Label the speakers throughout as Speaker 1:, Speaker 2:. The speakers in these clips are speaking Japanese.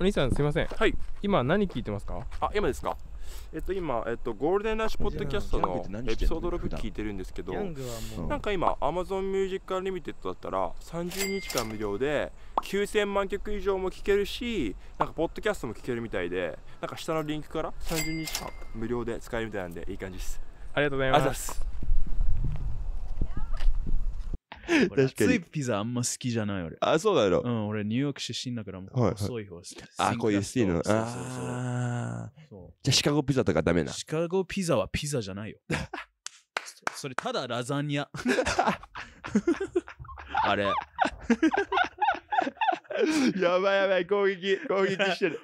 Speaker 1: お兄さんすいませんはい今何聞いてますかあ今ですかえっと今、えっと、ゴールデンラッシュポッドキャストのエピソード6聞いてるんですけどなんか今 AmazonMusic Unlimited だったら30日間無料で9000万曲以上も聞けるしなんかポッドキャストも聞けるみたいでなんか下のリンクから30日間無料で使えるみたいなんでいい感じですありがとうございます
Speaker 2: 確かに。いピザあんま好きじゃない俺。あ、そうだろう。ん、俺ニューヨーク出身だから、もう細い方好き。あ、こういうスティーの。ああ。
Speaker 1: じゃあシカゴピザとかダメな。シ
Speaker 2: カゴピザはピザじゃないよ。それただラザニア。あれ。
Speaker 1: やばいやばい、攻撃、攻撃してる。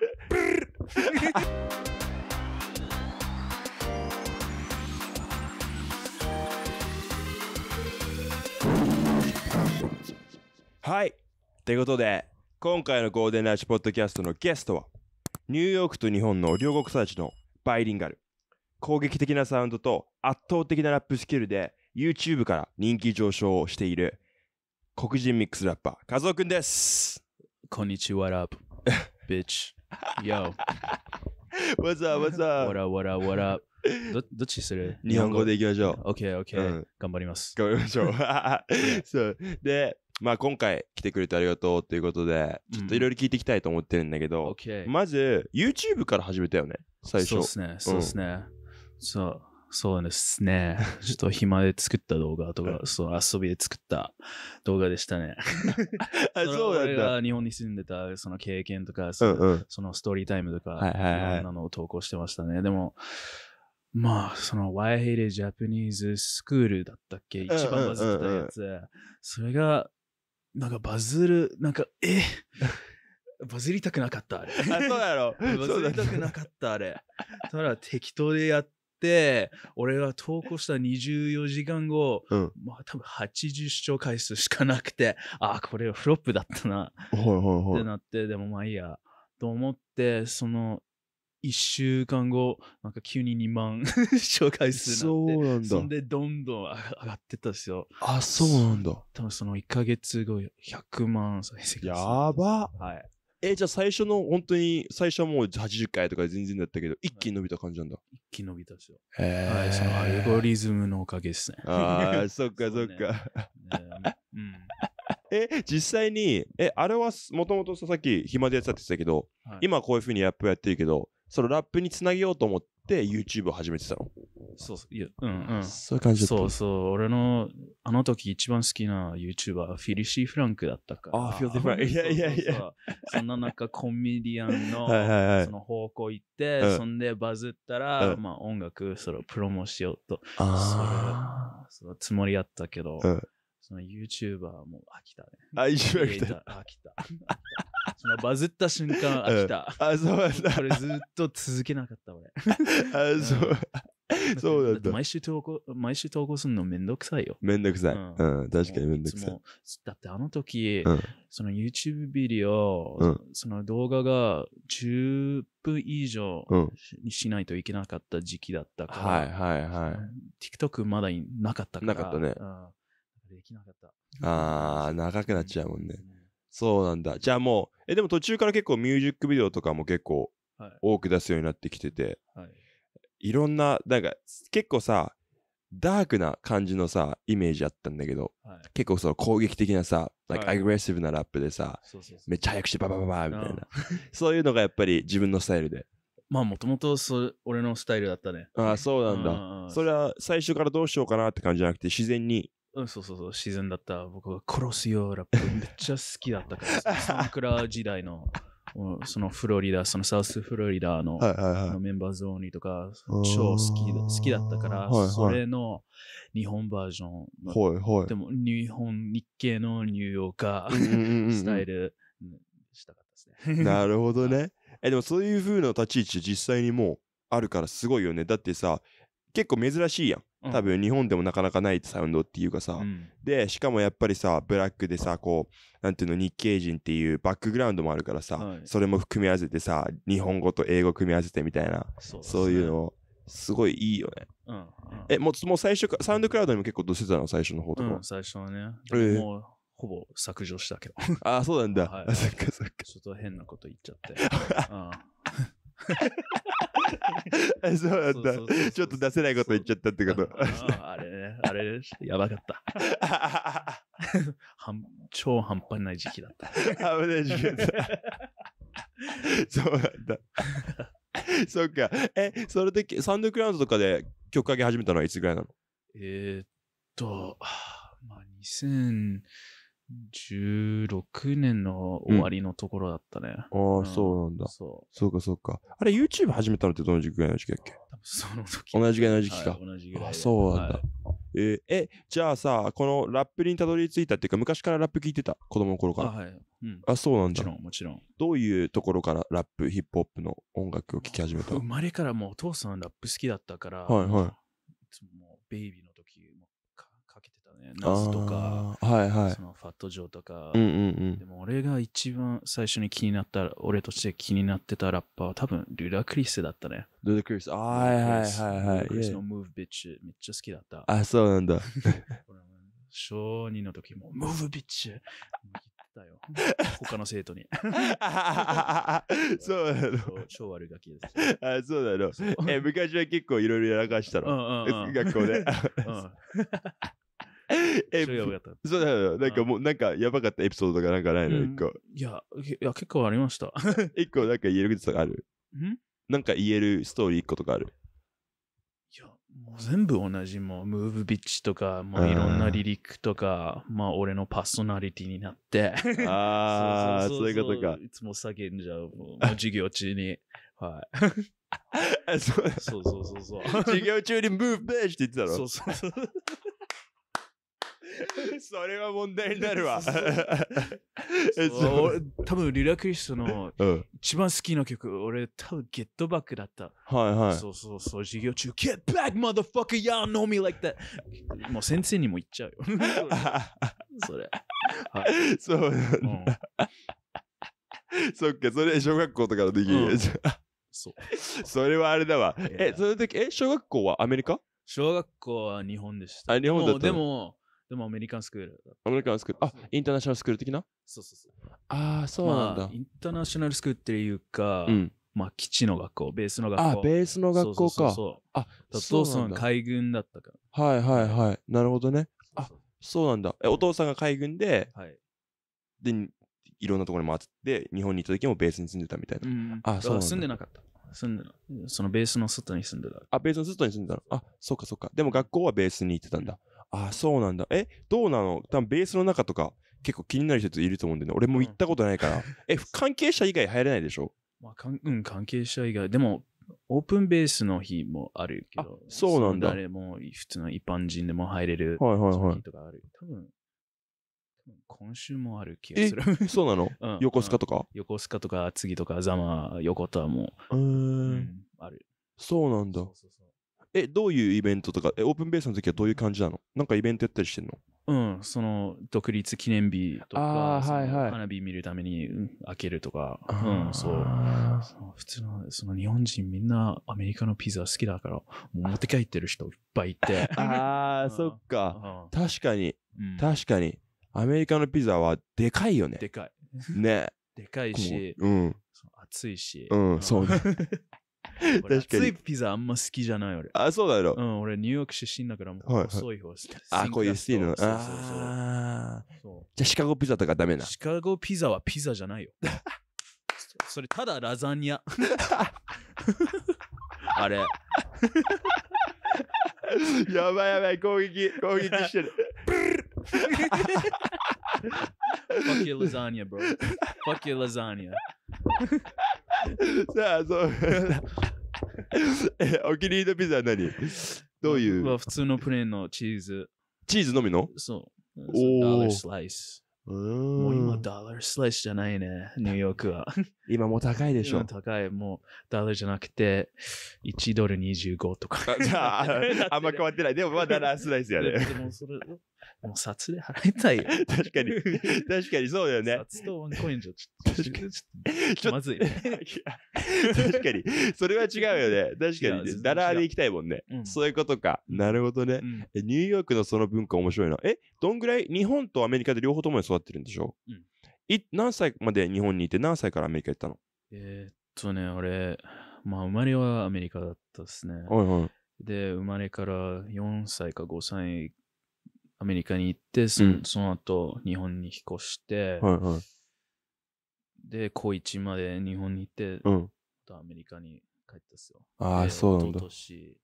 Speaker 1: はい。ということで、今回のゴーデンラシチポッドキャストのゲストは、ニューヨークと日本の両国育ちのバイリンガル。攻撃的なサウンドと圧倒的なラップスキルで YouTube から人気上昇をしている黒人ミックスラッパー、カズオくんです。こんにちは、ラップ。
Speaker 2: ビッチ。c h Yo. What's up, what's up? What up, what up, what up? どどっちする日本語でい
Speaker 1: きましょう。OK, OK、うん、頑張ります。頑張りましょう。
Speaker 2: そう
Speaker 1: で、まあ今回来てくれてありがとうということで、ちょっといろいろ聞いていきたいと思ってるんだけど、うん、まず YouTube から始めたよね、最初。そうですね、そうですね、うん。
Speaker 2: そう、そうですね。ちょっと暇で作った動画とか、そう、遊びで作った動画でしたね。あそうだった。俺が日本に住んでたその経験とか、そ,、うんうん、そのストーリータイムとか、はいはいはい、いろんなのを投稿してましたね。でも、まあ、その、ワイヘイレジャパニーズスクールだったっけ一番バズったやつ、うんうんうん。それが、なんかバズる、なんか、え バズりたくなかった、あれ。
Speaker 1: あ、そうろ。バズりたくなかった、あれ。
Speaker 2: ただ適当でやって、俺が投稿した24時間後、うん、まあ多分80視聴回数しかなくて、あ、これはフロップだったな。
Speaker 1: ほいほいほい。ってな
Speaker 2: って、でもまあいいや、と思って、その1週間後、なんか急に2万紹介するなんて。そうなんだ。そんでどんどん上がってたんですよ。あ、そうなんだ。多分その1ヶ月後、100万再生やば
Speaker 1: はい。えじゃあ最初の本当に最初はもう80回とか全然だったけど、一気に伸びた感じなんだ。はい、一気に伸びたですよ。えー、はい、そのアルゴリズムのおかげですね。ああ、そっかそっか。うん、え、実際に、え、あれはもともとさっき暇でやってたって言ってたけど、はい、今こういうふうにアップやってるけど、そのラップにつなげようと思って YouTube を始めてたの
Speaker 2: そうそう、いやうんうん。そういう感じだったそうそう、俺のあの時一番好きな YouTuber、はフィリシー・フランクだったから。ああフィリシーフランクいやいやいやそんな中、コメディアンの はいはいはいその方向行って、うんそんでバズったら、うんまあ音楽、それをプロモしようと、ああそのつもりやったけど、うんその YouTuber もう飽きたね。あ。あ、一番来た。飽きた。そのバズった瞬間飽きた。あ、そうなんだ。これずっと続けなかった俺。あ、そう。そうだった毎週投稿、毎週投稿するのめんどくさいよ。めんどくさい。うん、確かにめんどくさい。だってあの時、その YouTube ビデオ、その動画が10分以上にしないといけなかった時期だった
Speaker 1: から、はいはいはい。TikTok まだなかったから。なかったね。できなかった。ああ、長くなっちゃうもんね。そうなんだ。じゃあもう、え、でも途中から結構ミュージックビデオとかも結構多く出すようになってきてて、は
Speaker 2: い、
Speaker 1: いろんな、なんか結構さ、ダークな感じのさ、イメージあったんだけど、はい、結構その攻撃的なさ、はい、like、アグレッシブなラップでさ、めっちゃ早くしてババババみたいな。そういうのがやっぱり自分のスタイルで。
Speaker 2: まあもともと俺のスタイルだったね。
Speaker 1: ああ、そうなんだ。それは最初からどうしようかなって感じじゃなくて自然に
Speaker 2: うん、そうそうそう、シーズンだった僕は殺すよラップめっちゃ好きだったから、スンクラ時代の。そのフロリダ、そのサウスフロリダの,、ははいいのメンバーゾーニとか、超好き好きだったから、それの日本バージョンははいい。でも日本、日系のニューヨーカースタイルしたかったですね。な
Speaker 1: るほどね。え、でもそういう風な立ち位置実際にもうあるからすごいよね。だってさ、結構珍しいやん。多分日本でもなかなかないサウンドっていうかさ、うん、でしかもやっぱりさブラックでさこう何ていうの日系人っていうバックグラウンドもあるからさ、はい、それも組み合わせてさ日本語と英語組み合わせてみたいなそう、ね,、いうのすごいいいよね、うん、うん、えもうもう最初かサウンドクラウドにも結構どうしてたの最初の方とか、うん、最初はね、えー、もう
Speaker 2: ほぼ削除したけどああそうなんだ、はい、そっかそっかちょっと変なこと言っちゃって、
Speaker 1: そうなんだそうそうそうそう。ちょっと出せないこと言っちゃったってこと。ああれね、あれ、やばかった。超半端ない時期だった。危ない時期だった。そうなんだ。そっか。え、それで、サンドクラウンドとかで曲上げ始めたのはいつぐらいなの
Speaker 2: えー、っと、まあ、2000、16年の終わりのところだったね。ああ、
Speaker 1: そうなんだ。そう。そうか、そうか。あれ、YouTube 始めたのってどの時期ぐらいの時期だっけその時。同じぐらいの時期か。はい同じぐらいあそうなんだはいえーえ、じゃあさ、このラップにたどり着いたっていうか、昔からラップ聞いてた、子供の頃かあ、ら。はい。うん。あ、そうなんちだ。ろん、もちろん。どういうところからラップ、ヒップホップの音楽を聴き始めた生
Speaker 2: まれからもうお父さんラップ好きだったから、はいはいいつももうベイビーナスとか、はいはい、そのファットジョーとか、うんうんうん、でも俺が一番最初に気になった、俺として気になってたラッパーは多分ルラクリスだったね。ルラクリス、あはいはいはいはい。ルダクリスの Move b i めっちゃ好きだった。あ、そうなんだ。小二の時も Move Bitch
Speaker 1: だよ。他の生徒に。そうな
Speaker 2: の。超悪ガキで
Speaker 1: す。あ、そうなの。え、昔は結構いろいろやらかしたの。うんうんうん、学校で。うん え、それやばかった。そうだよ。なんかもう、なんかやばかったエピソードとかなんかないの、一、うん、個。いや、いや、結構ありました。一個なんか言えることとかあるんなんか言えるストーリー一個とかある
Speaker 2: いや、もう全部同じ。もう、ムーブビッチとか、まあいろんなリリックとか、あまあ俺のパーソナリティになって。ああ、そういうことか。いつも叫んじゃう。もう授業中に。はい。そうそうそうそう。授
Speaker 1: 業中にムーブビッチって言ってたろそうそうそう。それは問題になるわ。多分リラクリストの
Speaker 2: 一番好きな曲、うん、俺多分ゲットバックだった。はいはい。そうそうそう、授業中、もう先生にも言っちゃうよ。それ。はい、そう、うん、
Speaker 1: そっか、それ小学校とかのできる。うんそう。それはあれだわ。え、その時、え、小学校はアメリカ
Speaker 2: 小学校は日本でした。あ、日本だったでも、でもアメリカンスクール。
Speaker 1: アメリカンスクール。あ、インターナショナルスクール的な
Speaker 2: そうそうそう。
Speaker 1: ああ、そうなんだ、まあ、イ
Speaker 2: ンターナショナルスクールっていうか、うん、
Speaker 1: まあ、基地の
Speaker 2: 学校、ベースの学校。あ、ベースの学校か。そうそうあ、そうお父さん海軍だったか
Speaker 1: ら。はいはいはい。なるほどね。あ、そうなんだ。え、お父さんが海軍で、はい。で、いろんなところに回って日本に行った時もベースに住んでたみたいな。うん、あそう住んでなかった。住んでそのベースの外に住んでた。あ、ベースの外に住んでたの。あ、そっかそっか。でも学校はベースに行ってたんだ。うんあ、そうなんだ。え、どうなの多分ベースの中とか結構気になる人いると思うんでね。俺も行ったことないから。うん、え、関係者以外入れないでしょまあ、かんうん、関係者以外。でも、オープンベースの日もあるけど、
Speaker 2: そうなんだ。誰も普通の一般人でも入れる日とかある。多分今週もある気がする。そうなの、うん、横須賀とか、うん、横須賀とか、次と
Speaker 1: か、ザマ、横田も、
Speaker 2: うん、ある。
Speaker 1: そうなんだ。そうそうそうえ、どういうイベントとか、え、オープンベースの時はどういう感じなのなんかイベントやったりしてんの
Speaker 2: うん、その、独立記念日とか、あはいはい花火見るためにうん開けるとか、うん、そう。その普通の、その日本人みんなアメリカのピザ好きだから、持って
Speaker 1: 帰ってる人いっぱいいて。ああそっか。確かに、うん確かに。アメリカのピザはでかいよね。でかい。ね。でかいし、うん。暑いし。うん、そうね。確かに。熱い
Speaker 2: ピザあんま好きじゃない俺。あ、そうだろう。ん、俺ニューヨーク出身だからもう細い方好き、あ、こういう好きなの。あう。
Speaker 1: じゃあシカゴピザとかダメな。シ
Speaker 2: カゴピザはピザじゃないよ。それただラザニア。あれ。
Speaker 1: やばいやばい、攻撃、攻撃してる。
Speaker 2: Fuck your lasagna, bro. Fuck your lasagna.
Speaker 1: さあ、そう。え、お気に入りのピザは何
Speaker 2: どういう、普通のプレーンのチーズ。チーズのみのそう。
Speaker 1: おお。ス
Speaker 2: ライス。もう今、ダーラースライスじゃないね、ニューヨークは。今も高いでしょ。高い、もう、ダーラじゃなくて、1ドル25とか。じゃ
Speaker 1: あ、あんま変わってない。でも、まあ、ダーラスライスやね。でも、
Speaker 2: それ、もう札で払
Speaker 1: いたいよ。確かに。確かにそうだよね。札とワンコインじゃちょっと、ちょっとまずい、確かに。それは違うよね。確かに、ダラーで行きたいもんね、そういうことか。なるほどね、ニューヨークのその文化面白いな。え、どんぐらい日本とアメリカで両方ともに育ってるんでしょ、うん、い何歳まで日本にいて何歳からアメリカ行ったの
Speaker 2: えっとね、俺、まあ生まれはアメリカだったですね。はいはい。で、生まれから4歳か5歳アメリカに行ってそ,、うん、その後日本に引っ越して、はいはい、で高一まで日本に行って、うん、アメリカに帰ったっすよああそうなんだ帰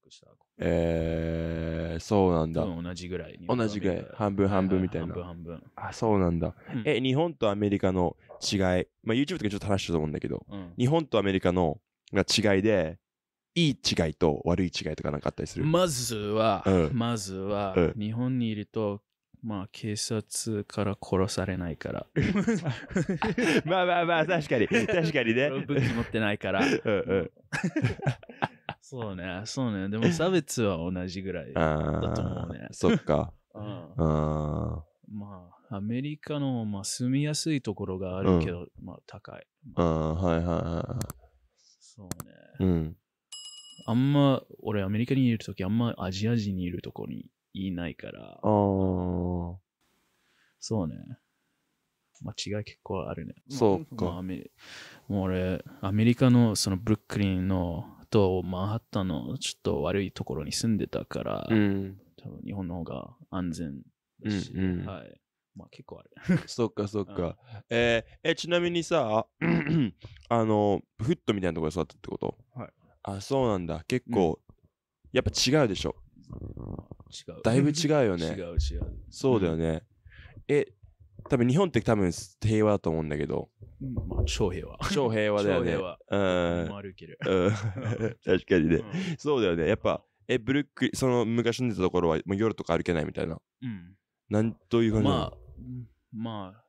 Speaker 1: 国したえー、そうなんだ同じぐらい同じぐらい半分半分みたいな、はいはい、半分半分あそうなんだ、うん、え日本とアメリカの違い、まあ、YouTube とかちょっと話したと思うんだけど、うん、日本とアメリカのが違いでいい違いと悪い違いとかなんかあったりするまず
Speaker 2: は、うん、まずは、うん、日本にいると、まあ、警察から殺されないから。まあまあまあ、確かに、確かにね。武器持ってないから。うんうん、そうね、そうね。でも差別は同じぐら
Speaker 1: いだと思うね。そっか。
Speaker 2: まあ、アメリカの、まあ、住みやすいところがあるけど、うん、まあ、高い。
Speaker 1: まあ、あはいはいはい。そうね。うん。
Speaker 2: あんま、俺アメリカにいるときあんまアジア人にいるところにいないから。ああ。そうね。まあ、違い結構あるね。そうか。まあ、もう俺、アメリカのそのブルックリンのとマンハッタンのちょっと悪いところに住んでたから、うん、多分日本の方が安全だし、うんうん、は
Speaker 1: い。まあ結構ある。そっかそっか。えー、え、ちなみにさ、あの、フットみたいなところで育ったってことはい。あ、そうなんだ。結構、やっぱ違うでしょ。違う。だいぶ違うよね。違う違う。そうだよね。え、多分日本って多分平和だと思うんだけど。まあ、超平和。超平和だよね。超平和。うん。歩ける。うん。確かにね。そうだよね。やっぱ、え、ブルック、その昔住んでたところはもう夜とか歩けないみたいな。うん。なん、という感じま
Speaker 2: あ、まあ、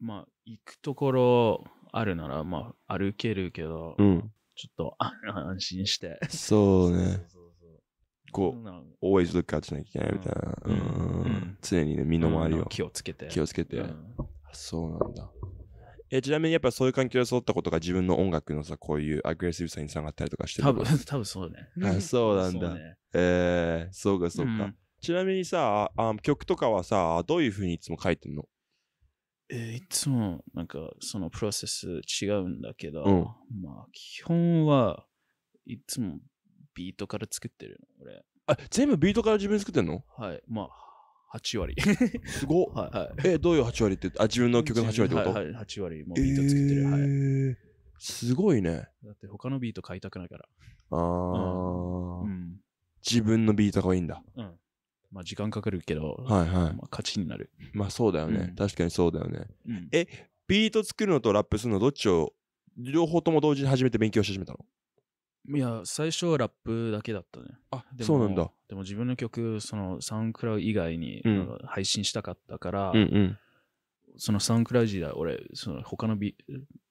Speaker 2: まあ、行
Speaker 1: くところ
Speaker 2: あるなら、まあ、歩けるけど、うん。ちょっと 安心して。
Speaker 1: そうね。こう、always look out しなきゃいけないみたいな。常にね、身の回りを、気をつけて。気をつけて。そうなんだ。えちなみにやっぱそういう環境で育ったことが自分の音楽のさ、こういうアグレッシブさにつながったりとかしてる多分、多分そうね。あそうなんだ。ね、えー、そうかそうか。ちなみにさあ、曲とかはさ、どういうふうにいつも書いてんのえー、いつもなんかそのプロセス
Speaker 2: 違うんだけど、うんまあ基本はいつもビー
Speaker 1: トから作ってるの、俺。あ、全部ビートから自分で作ってんのはい、まあ8割。すごっ。は いはい。え、どういう8割って、あ、自分の曲の8割ってこと、はいはい、8割もうビート作ってる。はい。すごいね。
Speaker 2: だって他のビート買いたくないから。
Speaker 1: ああ、うん。自分のビートがいいんだ。うん。ま
Speaker 2: あ時間かかるけど、
Speaker 1: はいはい。まあ、勝ちになる。まあそうだよね。うん、確かにそうだよね。うん、え、ビート作るのとラップするのどっちを、両方とも同時に初めて勉強し始めたの
Speaker 2: いや、最初はラップだけだったね。
Speaker 1: あ、そうなんだ。
Speaker 2: でも自分の曲、そのサウンクラウ以外に、うん、配信したかったから、うんうんそのサウンクラウジ代、俺、その他のビ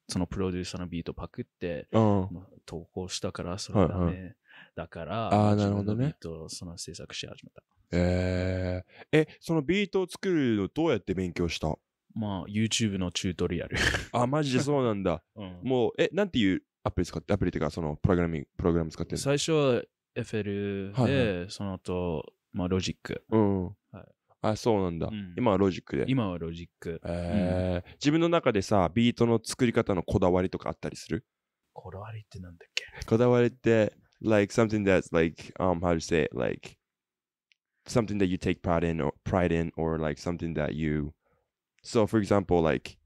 Speaker 2: そのプロデューサーのビートパクって、投稿したから、それがね、はいはい、だから、あなるほどね。ビートをその制作し始めた。
Speaker 1: えー、え、そのビートを作るのどうやって勉強したまあ、YouTube のチュートリアル。あ、マジでそうなんだ。うん、もう、え、なんていうアプリ使って、アプリっていうか、そのプログラミング、プログラム使ってる
Speaker 2: 最初は FL で、はいはい、その後、
Speaker 1: まあ、ロジック。うん。はい、あ、そうなんだ、うん、今はロジックで。今はロジック。えー、うん、自分の中でさ、ビートの作り方のこだわりとかあったりする
Speaker 2: こだわりってなんだっ
Speaker 1: けこだわりって、like something that's like um how to say it like something that you take pride in or pride in or like something that you so for example like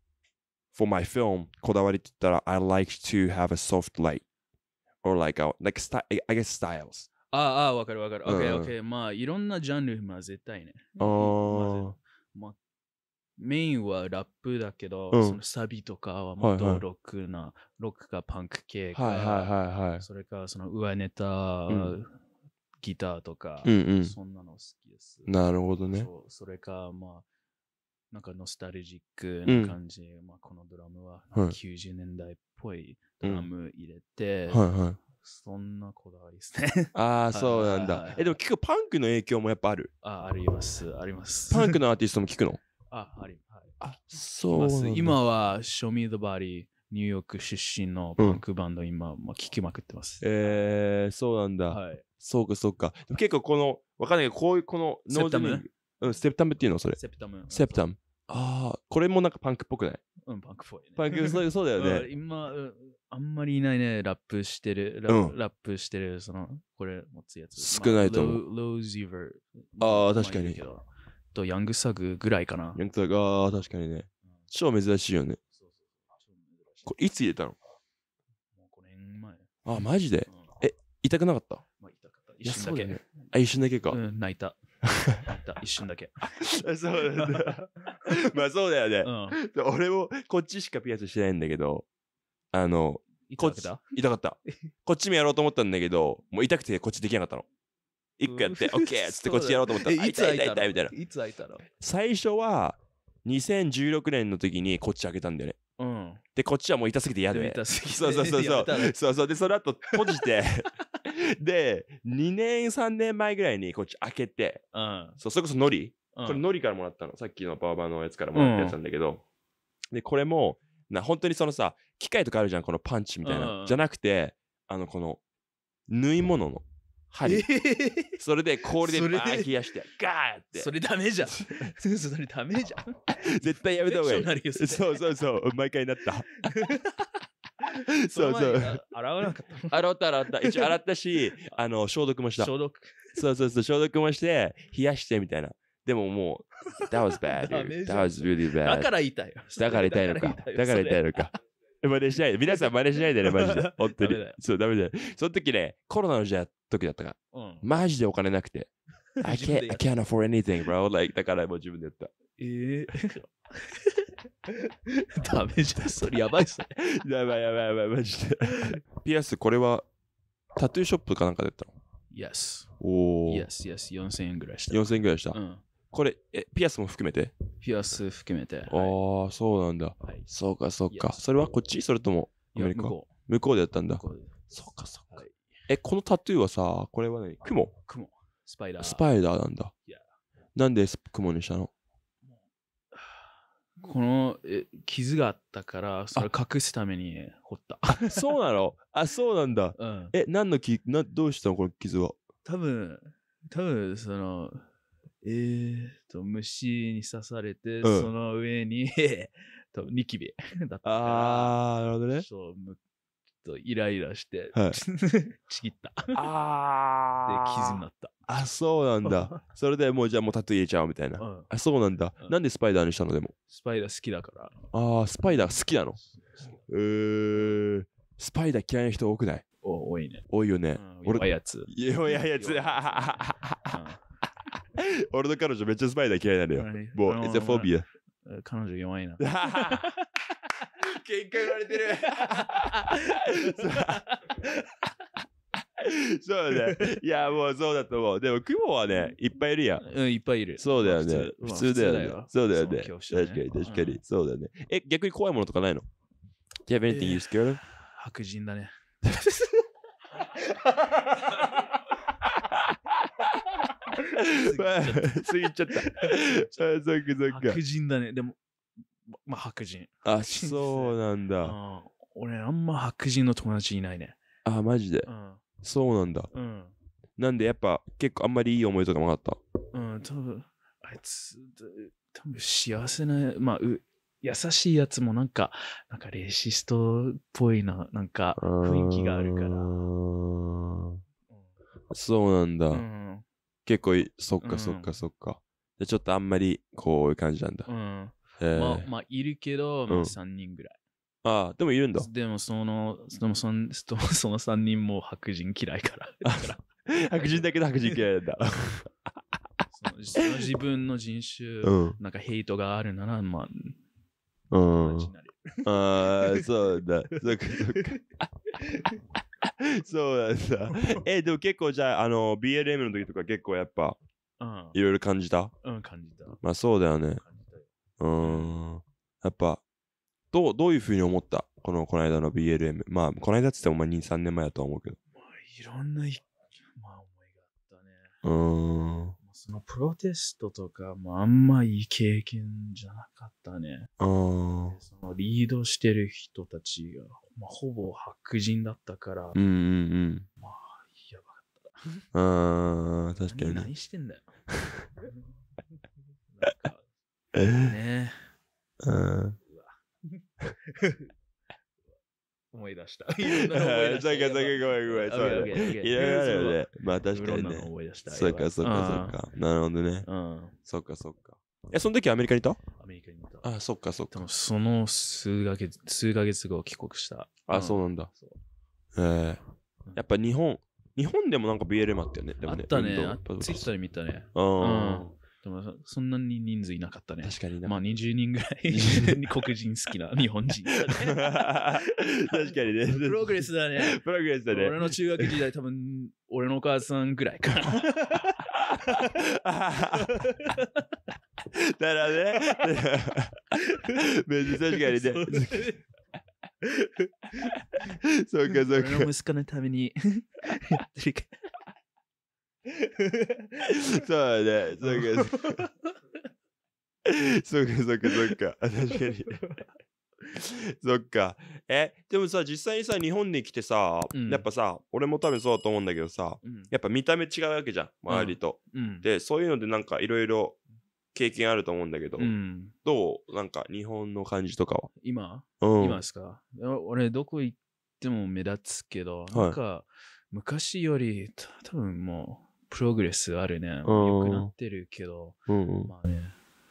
Speaker 1: for my film kodawaritara i like to have a soft light or like a like sty- i guess styles
Speaker 2: ah, ah uh, okay ああ、ああ、わかるわかる。OK、OK。まあ、いろんなジャンル、まあ、絶対ね。ああ。まメインはラップだけど、うん、そのサビとかはもっとロックな、はいはい、ロックかパンク系か、はいはいはいそれかその上ネタ、うん、ギターとか、うんうん、そんなの好
Speaker 1: きです。なるほどね。
Speaker 2: それか、まあ、なんかノスタルジックな感じ、うん、まあ、このドラムは90年代っぽいドラ
Speaker 1: ム入れて、はいはい
Speaker 2: そんなこだわりですねああ、そうなんだ。
Speaker 1: え、でも聞くパンクの影響もやっぱあるああります、あります。パンクの アーティストも聞くの
Speaker 2: あ、ありはい。
Speaker 1: あ、そうなんだ。今
Speaker 2: は、ショミードバーリー、ニューヨーク出身のパンクバンド、今、まあ、聴きまくってます。
Speaker 1: えー、そうなんだ。はい。そうか、そうか。結構、この、わかんないけど、こういう、この、ノーズに、うん、セプタムっていうのそれ。セプタム。セプタム。ああ、これもなんかパンクっぽくないうん、パンクっぽい、ね。
Speaker 2: パンク、そう そうだよね。今、うあんまりいないね、ラップしてる、ラ,、うん、ラップしてる、その、これ持つやつ。少ないと思う。ローズイヴー。
Speaker 1: ああ、確かに。あとヤングサグぐらいかな。ヤングサグ、ああ、確かにね。超珍しいよね。これいつ入れたのもう5年前。あ、マジで、うん、え、痛くなかったまあ痛かった。一瞬だけ。ね、あ、一瞬だけか。うん、泣いた。泣いた、一瞬だけ。
Speaker 2: そうだね。
Speaker 1: まあそうだよね、うん、俺もこっちしかピアスしてないんだけど、あの、痛かったこっちもやろうと思ったんだけど、もう痛くてこっちできなかったの。一個やって、オッケーっつってこっちやろうと思ったら、いつ開いたみたいな。
Speaker 2: いつ開いたの
Speaker 1: 最初は、2016年の時にこっち開けたんだよね。うん、で、こっちはもう痛すぎて嫌で。痛すぎて。そうそうそうそう。そうそう。で、その後閉じて で、2年、3年前ぐらいにこっち開けて、うん、そうそれこそノリ、うん、これノリからもらったの。さっきのパワーバーのやつからもらったやつなんだけど、で、これも、な、本当にそのさ、機械とかあるじゃん、このパンチみたいな。じゃなくて、あの、この、縫い物の。針、えー、それで氷でバー冷やしてガーってそれダメじゃんそれダメじゃん 絶対やめた方がいいそうそうそう毎回なったそうそう。洗わなかった。洗った洗った。一応洗ったし、あの、消毒もした。消毒。そうそうそう、消毒もして、冷やしてみたいな。でももう、That was bad. That was really bad. だから痛いよ。だから痛いのか。だから痛いのか。真似しないで。皆さん真似しないでね、マジで。本当に。そう、ダメだよ。その時ね、コロナの時だったから、うん、マジでお金なくて。I can't, I can't afford anything, bro. Like, だからもう自分でやった。えー ダメじゃん、それやばいっすね。やばいやばいやばい、マジで。ピアス、これはタトゥーショップかなんかでやったの ?Yes。おお。Yes,
Speaker 2: yes, 4000円ぐらいした。4000円ぐらいした。うん。これ、え、ピアスも含めてピアス含めて。あ
Speaker 1: あ、そうなんだ。はい、そうか、そうか。それはこっちそれともアメリカ向こう。向こうでやったんだ。そうか、そうか、はい。え、このタトゥーはさ、これは何雲雲。スパイダー。スパイダーなんだ。なんで雲にしたの
Speaker 2: このえ傷があったから、それ
Speaker 1: 隠すために掘った。そうなのあ、そうなんだ。うん、え、何のきな、どうしたのこの傷は。多分、多分、その、えーと、虫
Speaker 2: に刺されて、うんその上に、多 分ニキビだったから。あー、なるほどね。そう、むちょっとイライラして、はい
Speaker 1: ちぎった。ああで、傷になった。あ、そうなんだ。それでもうじゃあもうタトゥー入れちゃうみたいな。うんあ、そうなんだ。うんなんでスパイダーにしたのでも。
Speaker 2: スパイダー好きだから。
Speaker 1: ああ、スパイダー好きなの。うー、スパイダー嫌いな人多くないお多いね。多いよね。うん、。弱いやつ。いやいややつ。俺の彼女めっちゃスパイダー嫌いなのよ。もう、it's a phobia。彼女弱いな。喧嘩言われてる。そうだね。いや、もうそうだと思う。でも、雲はね、いっぱいいるやん。うん、いっぱいいる。そうだよね。普通だよね。そうだよね。確かに、確かに。そうだよね。え、逆に怖いものとかないの Do you have anything you're scared of?
Speaker 2: 白人だね。過ぎちゃった。あ、そっかそっか。白人だね。でも、まあ白人。
Speaker 1: あ、そうなんだ。
Speaker 2: 俺、あんま白人の友達いないね。
Speaker 1: あ、マジで。そうなんだ。なんで、やっぱ、結構あんまりいい思いとかもなか
Speaker 2: った。うん、多分、あいつ、多分幸せな、
Speaker 1: まあ、優
Speaker 2: しいやつもなんか、なんかレシストっぽいな、なんか雰囲気があ
Speaker 1: るから。そうなんだ。うん、結構、そっかそっかそっか。で、ちょっとあんまりこういう感じなんだ。うん。えー、まあ、まあ、いるけど、まあ、3
Speaker 2: 人ぐらい。ああ、でもいるんだ。でもその、でもそのその3人も白人嫌いから。白人だけど白人嫌いだ。その自分の人種、うん、
Speaker 1: なんかヘイトがあるなら、まあ、うん。ああ、そうだ。そっかそっか。そうなんだ。え、でも結構じゃあ、あの、BLM の時とか結構やっぱ、うん、いろいろ感じたうん、感じた。まあそうだよね。うん。やっぱ、どう、どういうふうに思ったこの、この間の BLM。まあ、この間っつってもまあ2、3年前だと思うけど。まあ、
Speaker 2: いろんな、まあ思
Speaker 1: いがあったね。うん。
Speaker 2: そのプロテストとかもあんまいい経験じゃなかったね。あそのリードしてる人たちが、まあ、ほぼ白人だったから、うんうん
Speaker 1: うん。まあ、やばかった。ああ、確かに。何
Speaker 2: してんだよ。
Speaker 1: なんかねえ。うん。
Speaker 2: 思い出した。いろんなの思い出した。そうごめん、ごめん。そうだね。いやいや。あるよね。まあ確かにね。思い出した。そっか、そっか、そっか。な
Speaker 1: るほどね。うん。そっか、そっか。え、その時アメリカにいたアメリ
Speaker 2: カにいた。あ、そっか、そっか。その数ヶ月、数ヶ月後帰国し
Speaker 1: た。あ、そうなんだ。ええ。やっぱ日本、日本でもなんか BLM あったよね。でもね。あったね。ツイッターで見たね。うん。
Speaker 2: でもそんなに人数いなかったね。確かにまあ20人ぐらい 黒人好きな日本人、確かにね。プログレスだね。プログレスだね。俺の中学時代多分、俺のお母さ
Speaker 1: んぐらいかな。だからね。確かにね。
Speaker 2: そうかそうか。俺の息子のためにやってるから。
Speaker 1: そうだね。そうか、そうか、そうか、そうか。確かに。そっか。え、でもさ、実際にさ、日本に来てさ、うん、やっぱさ、俺も多分そうだと思うんだけどさ、うん、やっぱ見た目違うわけじゃん、周りと。うん、で、そういうのでなんかいろいろ経験あると思うんだけど、どうなんか日本の感じとかは。今、今ですか
Speaker 2: 俺、どこ行っても目立つけど、なんか、昔より、多分もう、プログレスあるね。良くなってるけど、うんうん、まあね、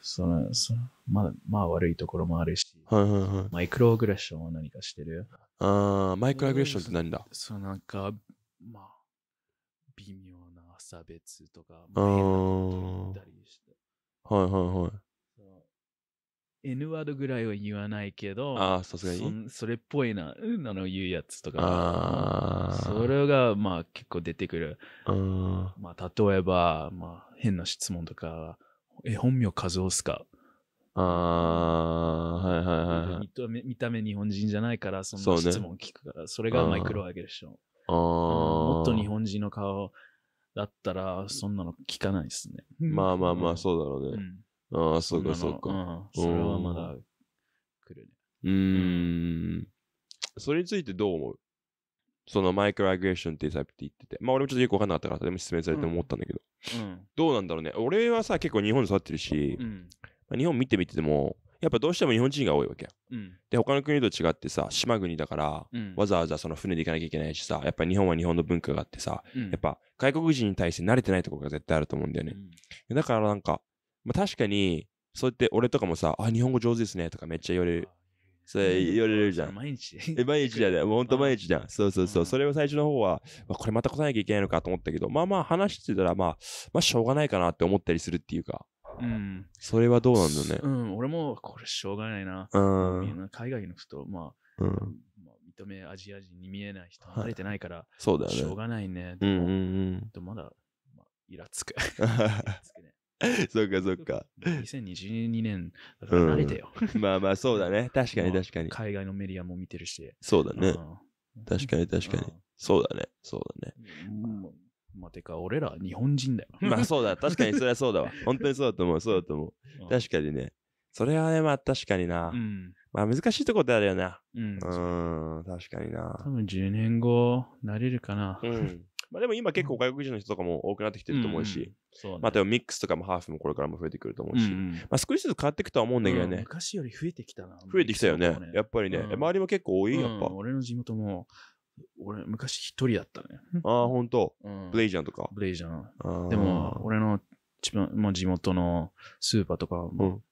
Speaker 2: その、そのまあ、まあ悪いところもあるし、はいはいはい、マイクログレッションは何かしてる
Speaker 1: ああ、マイクログレッションって何だそう、なんか、まあ、
Speaker 2: 微妙な差別とか、
Speaker 1: まあ、言ったりして。はいはいはい。
Speaker 2: N ワードぐらいは言わないけど、ああ、さすがにそれっぽいな、うんなの言うやつとか。ああ。それが、まあ結構出てくる。あまあ例えば、まあ変な質問とか、え、本名数をっすか
Speaker 1: ああ、はいはいは
Speaker 2: い、見。見た目日本人じゃないから、その質問聞くから、そ、ね,、れがマイクロアゲレッション。あ
Speaker 1: あ。もっと日
Speaker 2: 本人の顔だったら、そんなの聞かないですね。まあまあまあ、そうだろうね。うんああ、そうか、そうか、うん。それはまだ
Speaker 1: 来るね。うん。それについてどう思うそのマイクロアグレッションってさ、って言ってて。まあ俺もちょっとよくわかんなかったから、でも説明されて思ったんだけど。うん、どうなんだろうね。俺はさ、結構日本で育ってるし、うん、まあ、日本見てみてても、やっぱどうしても日本人が多いわけや。うん、で、他の国と違ってさ、島国だから、うん、わざわざその船で行かなきゃいけないしさ、やっぱ日本は日本の文化があってさ、うん、やっぱ外国人に対して慣れてないところが絶対あると思うんだよね。だからなんか、まあ、確かに、そうやって俺とかもさ、あ、日本語上手ですねとかめっちゃ言われる。それ言われるじゃん。毎日毎日じゃね。ほんと毎日じゃん。そうそうそう。それを最初の方は、まあ、これまた答えなきゃいけないのかと思ったけど、まあまあ話してたら、まあ、まあしょうがないかなって思ったりするっていうか。うん。それはどうなんだね。う
Speaker 2: ん、俺もこれしょうがないな。うん。海外の人、まあ、うん。まあ、認めアジア人に見えない人離慣れてないから、はい、そうだよね。しょうがないね。うんうんうん。まだ、まあ、イラつく。
Speaker 1: イラつくね。そっかそっか。
Speaker 2: 2022年、だから慣れてよ、うん。まあまあ、そうだね。確かに確かに。海外のメディアも見てるし。
Speaker 1: そうだね。確かに確かに。そうだね。そうだね。まあ、てか、俺ら日本人だよ。まあそうだ。確かにそれはそうだわ。本当にそうだと思う。そうだと思う。確かにね。それはね、まあ確かにな。うん、まあ難しいとこであるよな。うん。うん、確かにな。多分10
Speaker 2: 年後、なれるかな。
Speaker 1: うん。まあ、でも今結構外国人の人とかも多くなってきてると思うし、またミックスとかもハーフもこれからも増えてくると思うし、うんうん、まあ、少しずつ変わっていくとは思うんだけどね、うん、
Speaker 2: 昔より増えてきたな
Speaker 1: 増えてきたよね、ね、やっぱりね、うん、周りも結構多いやっぱ、うん、俺の地元も俺昔一人だったねああほんと、ブレイジャンとか
Speaker 2: ブレイジャンでも俺の自分も地元のスーパーとか、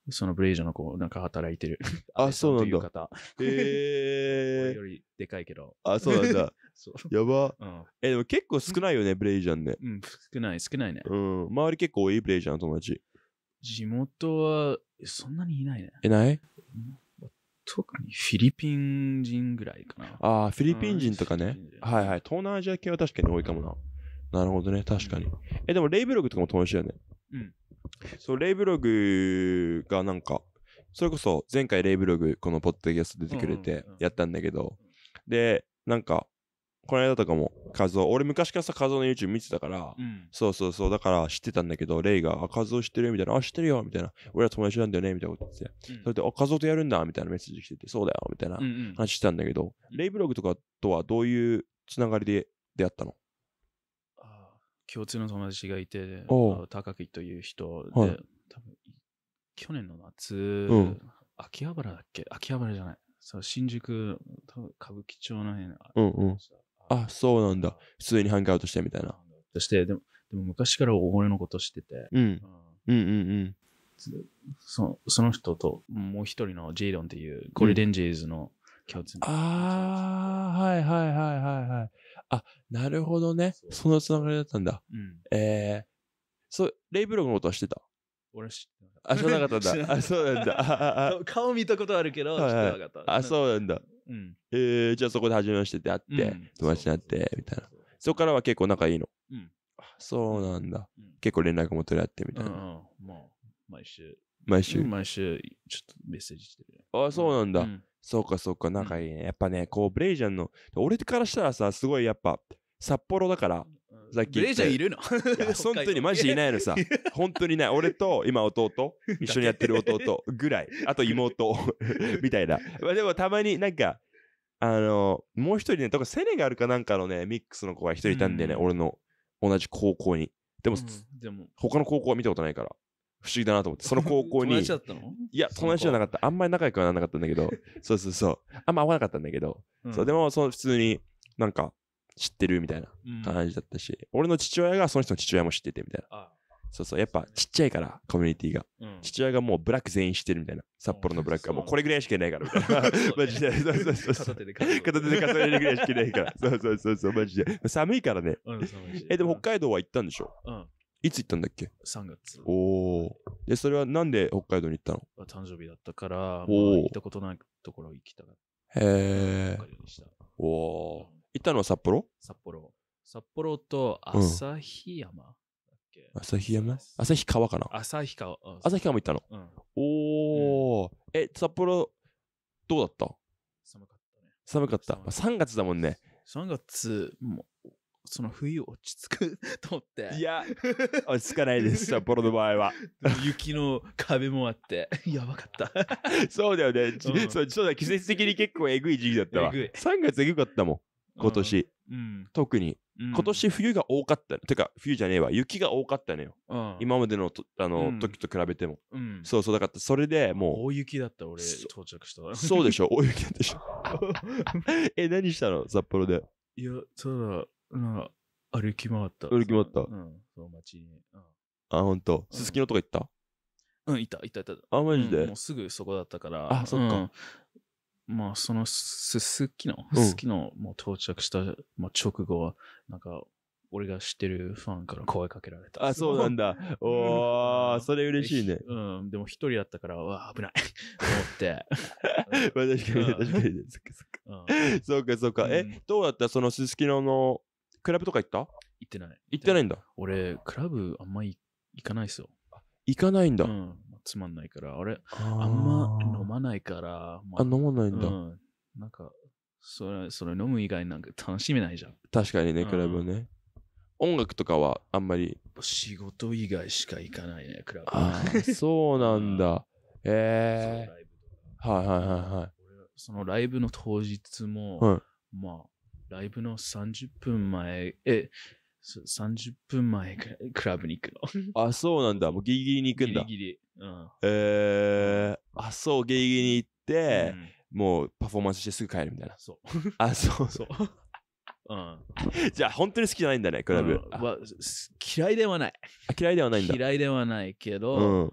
Speaker 1: そのブレイジャーの子、なんか働いてる。あ、そうなんだ。方。
Speaker 2: ええ。よりでかいけど。あ、そうなんだ。やば。
Speaker 1: え、でも結構少ないよね、ブレイジャーね。うん、少ない、少ないね。うん。周り結構多い、ブレイジャーの友達。
Speaker 2: 地元は、
Speaker 1: そんなにいないね。いない特にフィリピン人ぐらいかな。ああ、フィリピン人とかね。はいはい。東南アジア系は確かに多いかもな。なるほどね、確かに。え、でもレイブログとかも友達だよね。うん。そう、レイブログがなんか、それこそ前回レイブログこのポッドキャスト出てくれてやったんだけど、で、なんか、この間とかも、カズオ、俺昔からさ、カズオの YouTube 見てたから、うん、そうそうそう、だから知ってたんだけど、レイが、あ、カズオ知ってるみたいな、あ、知ってるよみたいな、俺は友達なんだよねみたいなこと言ってて、うん、それで、あ、カズオとやるんだみたいなメッセージ来てて、そうだよみたいな話してたんだけど、うんうん、レイブログとかとはどういうつながりで出会ったの
Speaker 2: 共通の友達がいて、高木という人で、はい、多分去年の夏、うん、秋葉原だっけ秋葉原じゃない。そう新宿、歌舞伎町の辺、う
Speaker 1: んうん、あ、そうなんだ。普通にハンカーウトしてみたいな。そして、で
Speaker 2: もでも昔から俺のことしてて、うん、うん
Speaker 1: うんうんそその
Speaker 2: 人ともう一人のジェイドンっていうゴリデンジーズの共通の、うん、
Speaker 1: ああ、はいはいはいはいはい。あ、なるほどね。そのつながりだったんだ。うん、えー、そう、レイブログのことは知ってた俺知ってあ、知らなかったんだ。あ、そうなんだ。
Speaker 2: 顔見たことあるけど、知ってなかった。あ、そうなんだ。うん、
Speaker 1: えー、じゃあそこで初めまして出会って、友達になって、みたいな。そこからは結構仲いいの。うん。そうなんだ。うん、結構連絡も取り合ってみたいな。
Speaker 2: うん、う毎週。
Speaker 1: 毎週。毎週、ちょっとメッセージしてる。あ、そうなんだ。うんそうかそうか、仲いいね。やっぱね、こう、ブレイジャンの、俺からしたらさ、すごいやっぱ、札幌だから、さっきブレイジャンいるの い本当にマジいないのさ。本当にいない。俺と今弟、一緒にやってる弟ぐらい。あと妹 みたいな。まあ、でもたまになんか、あの、もう一人ね、とかセネガルかなんかのね、ミックスの子が一人いたんでね、うん俺の同じ高校に。でも、うんでも、他の高校は見たことないから。不思議だなと思って、その高校に。友達だったのいや、友達じゃなかった。あんまり仲良くはならなかったんだけど、そうそうそう。あんま会わなかったんだけど、うん、そうでも、その普通になんか知ってるみたいな感じだったし、うん、俺の父親がその人の父親も知っててみたいな。そうそう、やっぱちっちゃいから、コミュニティが。うん、父親がもうブラック全員知ってるみたいな。札幌のブラックはもう これぐらいしかいないから、みたいな。マジで。そうそうそう。片手で数える。片手でぐらいしかいないから。そうそうそうそう、マジで。寒いからね。うん、え、でも北海道は行ったんでしょうん。いつ行ったんだっけ ?3 月。おお。で、それはなんで北海道に行ったの
Speaker 2: 誕生日だったから、まあ、行ったことないところ行きたかっ
Speaker 1: た。へえ。おお。行ったのは札幌
Speaker 2: 札幌。札幌と旭山、うん
Speaker 1: 旭山旭川かな旭川。旭川も行ったの。うん、おお、うん、え、札幌、どうだった寒かったね。寒かった。ま3月だもんね。
Speaker 2: 3月もその冬落ち着くと思って。いや、
Speaker 1: 落ち着かないです、札幌の場合は。雪の壁もあって、やばかった。そうだよね、うん、そう。そうだ、季節的に結構えぐい時期だったわ。3月えぐかったもん、今年。うん、特に、今年冬が多かった。てか、冬じゃねえわ。雪が多かったのよ。今までのあの、時と比べても、そうそう、だから、それでも
Speaker 2: う。大雪だった、俺、到着した。そうでしょ、大
Speaker 1: 雪だったでしょ。え、何したの札幌で。いや、ただ、うん、歩き回った。歩き回ったう
Speaker 2: ん、その街に。うん
Speaker 1: あ、ほんと。すすきのとか行ったうん、いた、いた、いた。あ、マジでもう。
Speaker 2: すぐそこだったから。あそっかまあ、そのす、すきの、すすきの、もう到着した、まあ、直後は、なんか、俺が知ってるファンから声かけられた。あ、そうなんだ。おー、それ嬉しいね。うん、でも一人だったから、
Speaker 1: うわ、危ない。思って。確かに確かにそっかそっか。うかそうか。えどうだったそのすすきののクラブとか行った行ってない。行ってないんだ。
Speaker 2: 俺、クラブあんま行かないですよ。行かないんだ。うん。つまんないから、あれ、あんま飲まないから、まあ、飲まないんだ。うん。なんか、それ、それ飲む以外なんか楽しめないじゃん。
Speaker 1: 確かにね、クラブね。
Speaker 2: 音楽とかはあんまり。仕事以外しか行かないね、クラブ。あ
Speaker 1: あ、そうなんだ。
Speaker 2: え
Speaker 1: えー。はいはいはい
Speaker 2: はい。そのライブの当日も、まあ、ライブの30分前、え、30分
Speaker 1: 前クラブに行くの。あ、そうなんだ。もうギリギリに行くんだ。ギリギリ。うん、えー、あ、そう、ギリギリに行って、うん、もうパフォーマンスしてすぐ帰るみたいな。そう。あ、そうそう。うん、じゃあ本当に好きじゃないんだね、クラブ。うん
Speaker 2: まあ、嫌いではない。嫌いではないんだ。嫌いではないけど、うん、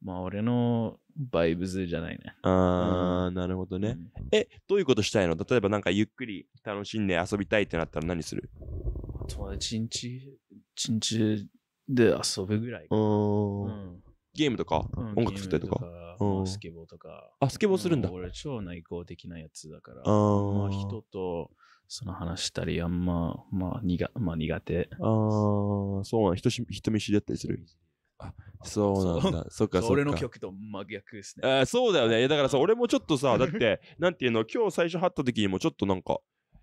Speaker 2: まあ俺の
Speaker 1: バイブズじゃないね。あー、なるほどね、え、どういうことしたいの例えばなんかゆっくり楽しんで遊びたいってなったら何する
Speaker 2: 友達んち、
Speaker 1: ちんちで遊ぶぐらい。うん。ゲームとか、音楽作ったりとか。
Speaker 2: スケボーとか。あ、スケボーするんだ。俺超内向的なやつだから。あまあ、人とその話したり、あんま、まあ、にがまあ、苦手。ああ、そうな
Speaker 1: の人人見知りだったりする。そうなんだ。そっか、そっか。俺の曲と
Speaker 2: 真逆で
Speaker 1: すね。あそうだよね。だからさ、俺もちょっとさ、だって、なんていうの、今日最初貼った時にもちょっとなんか、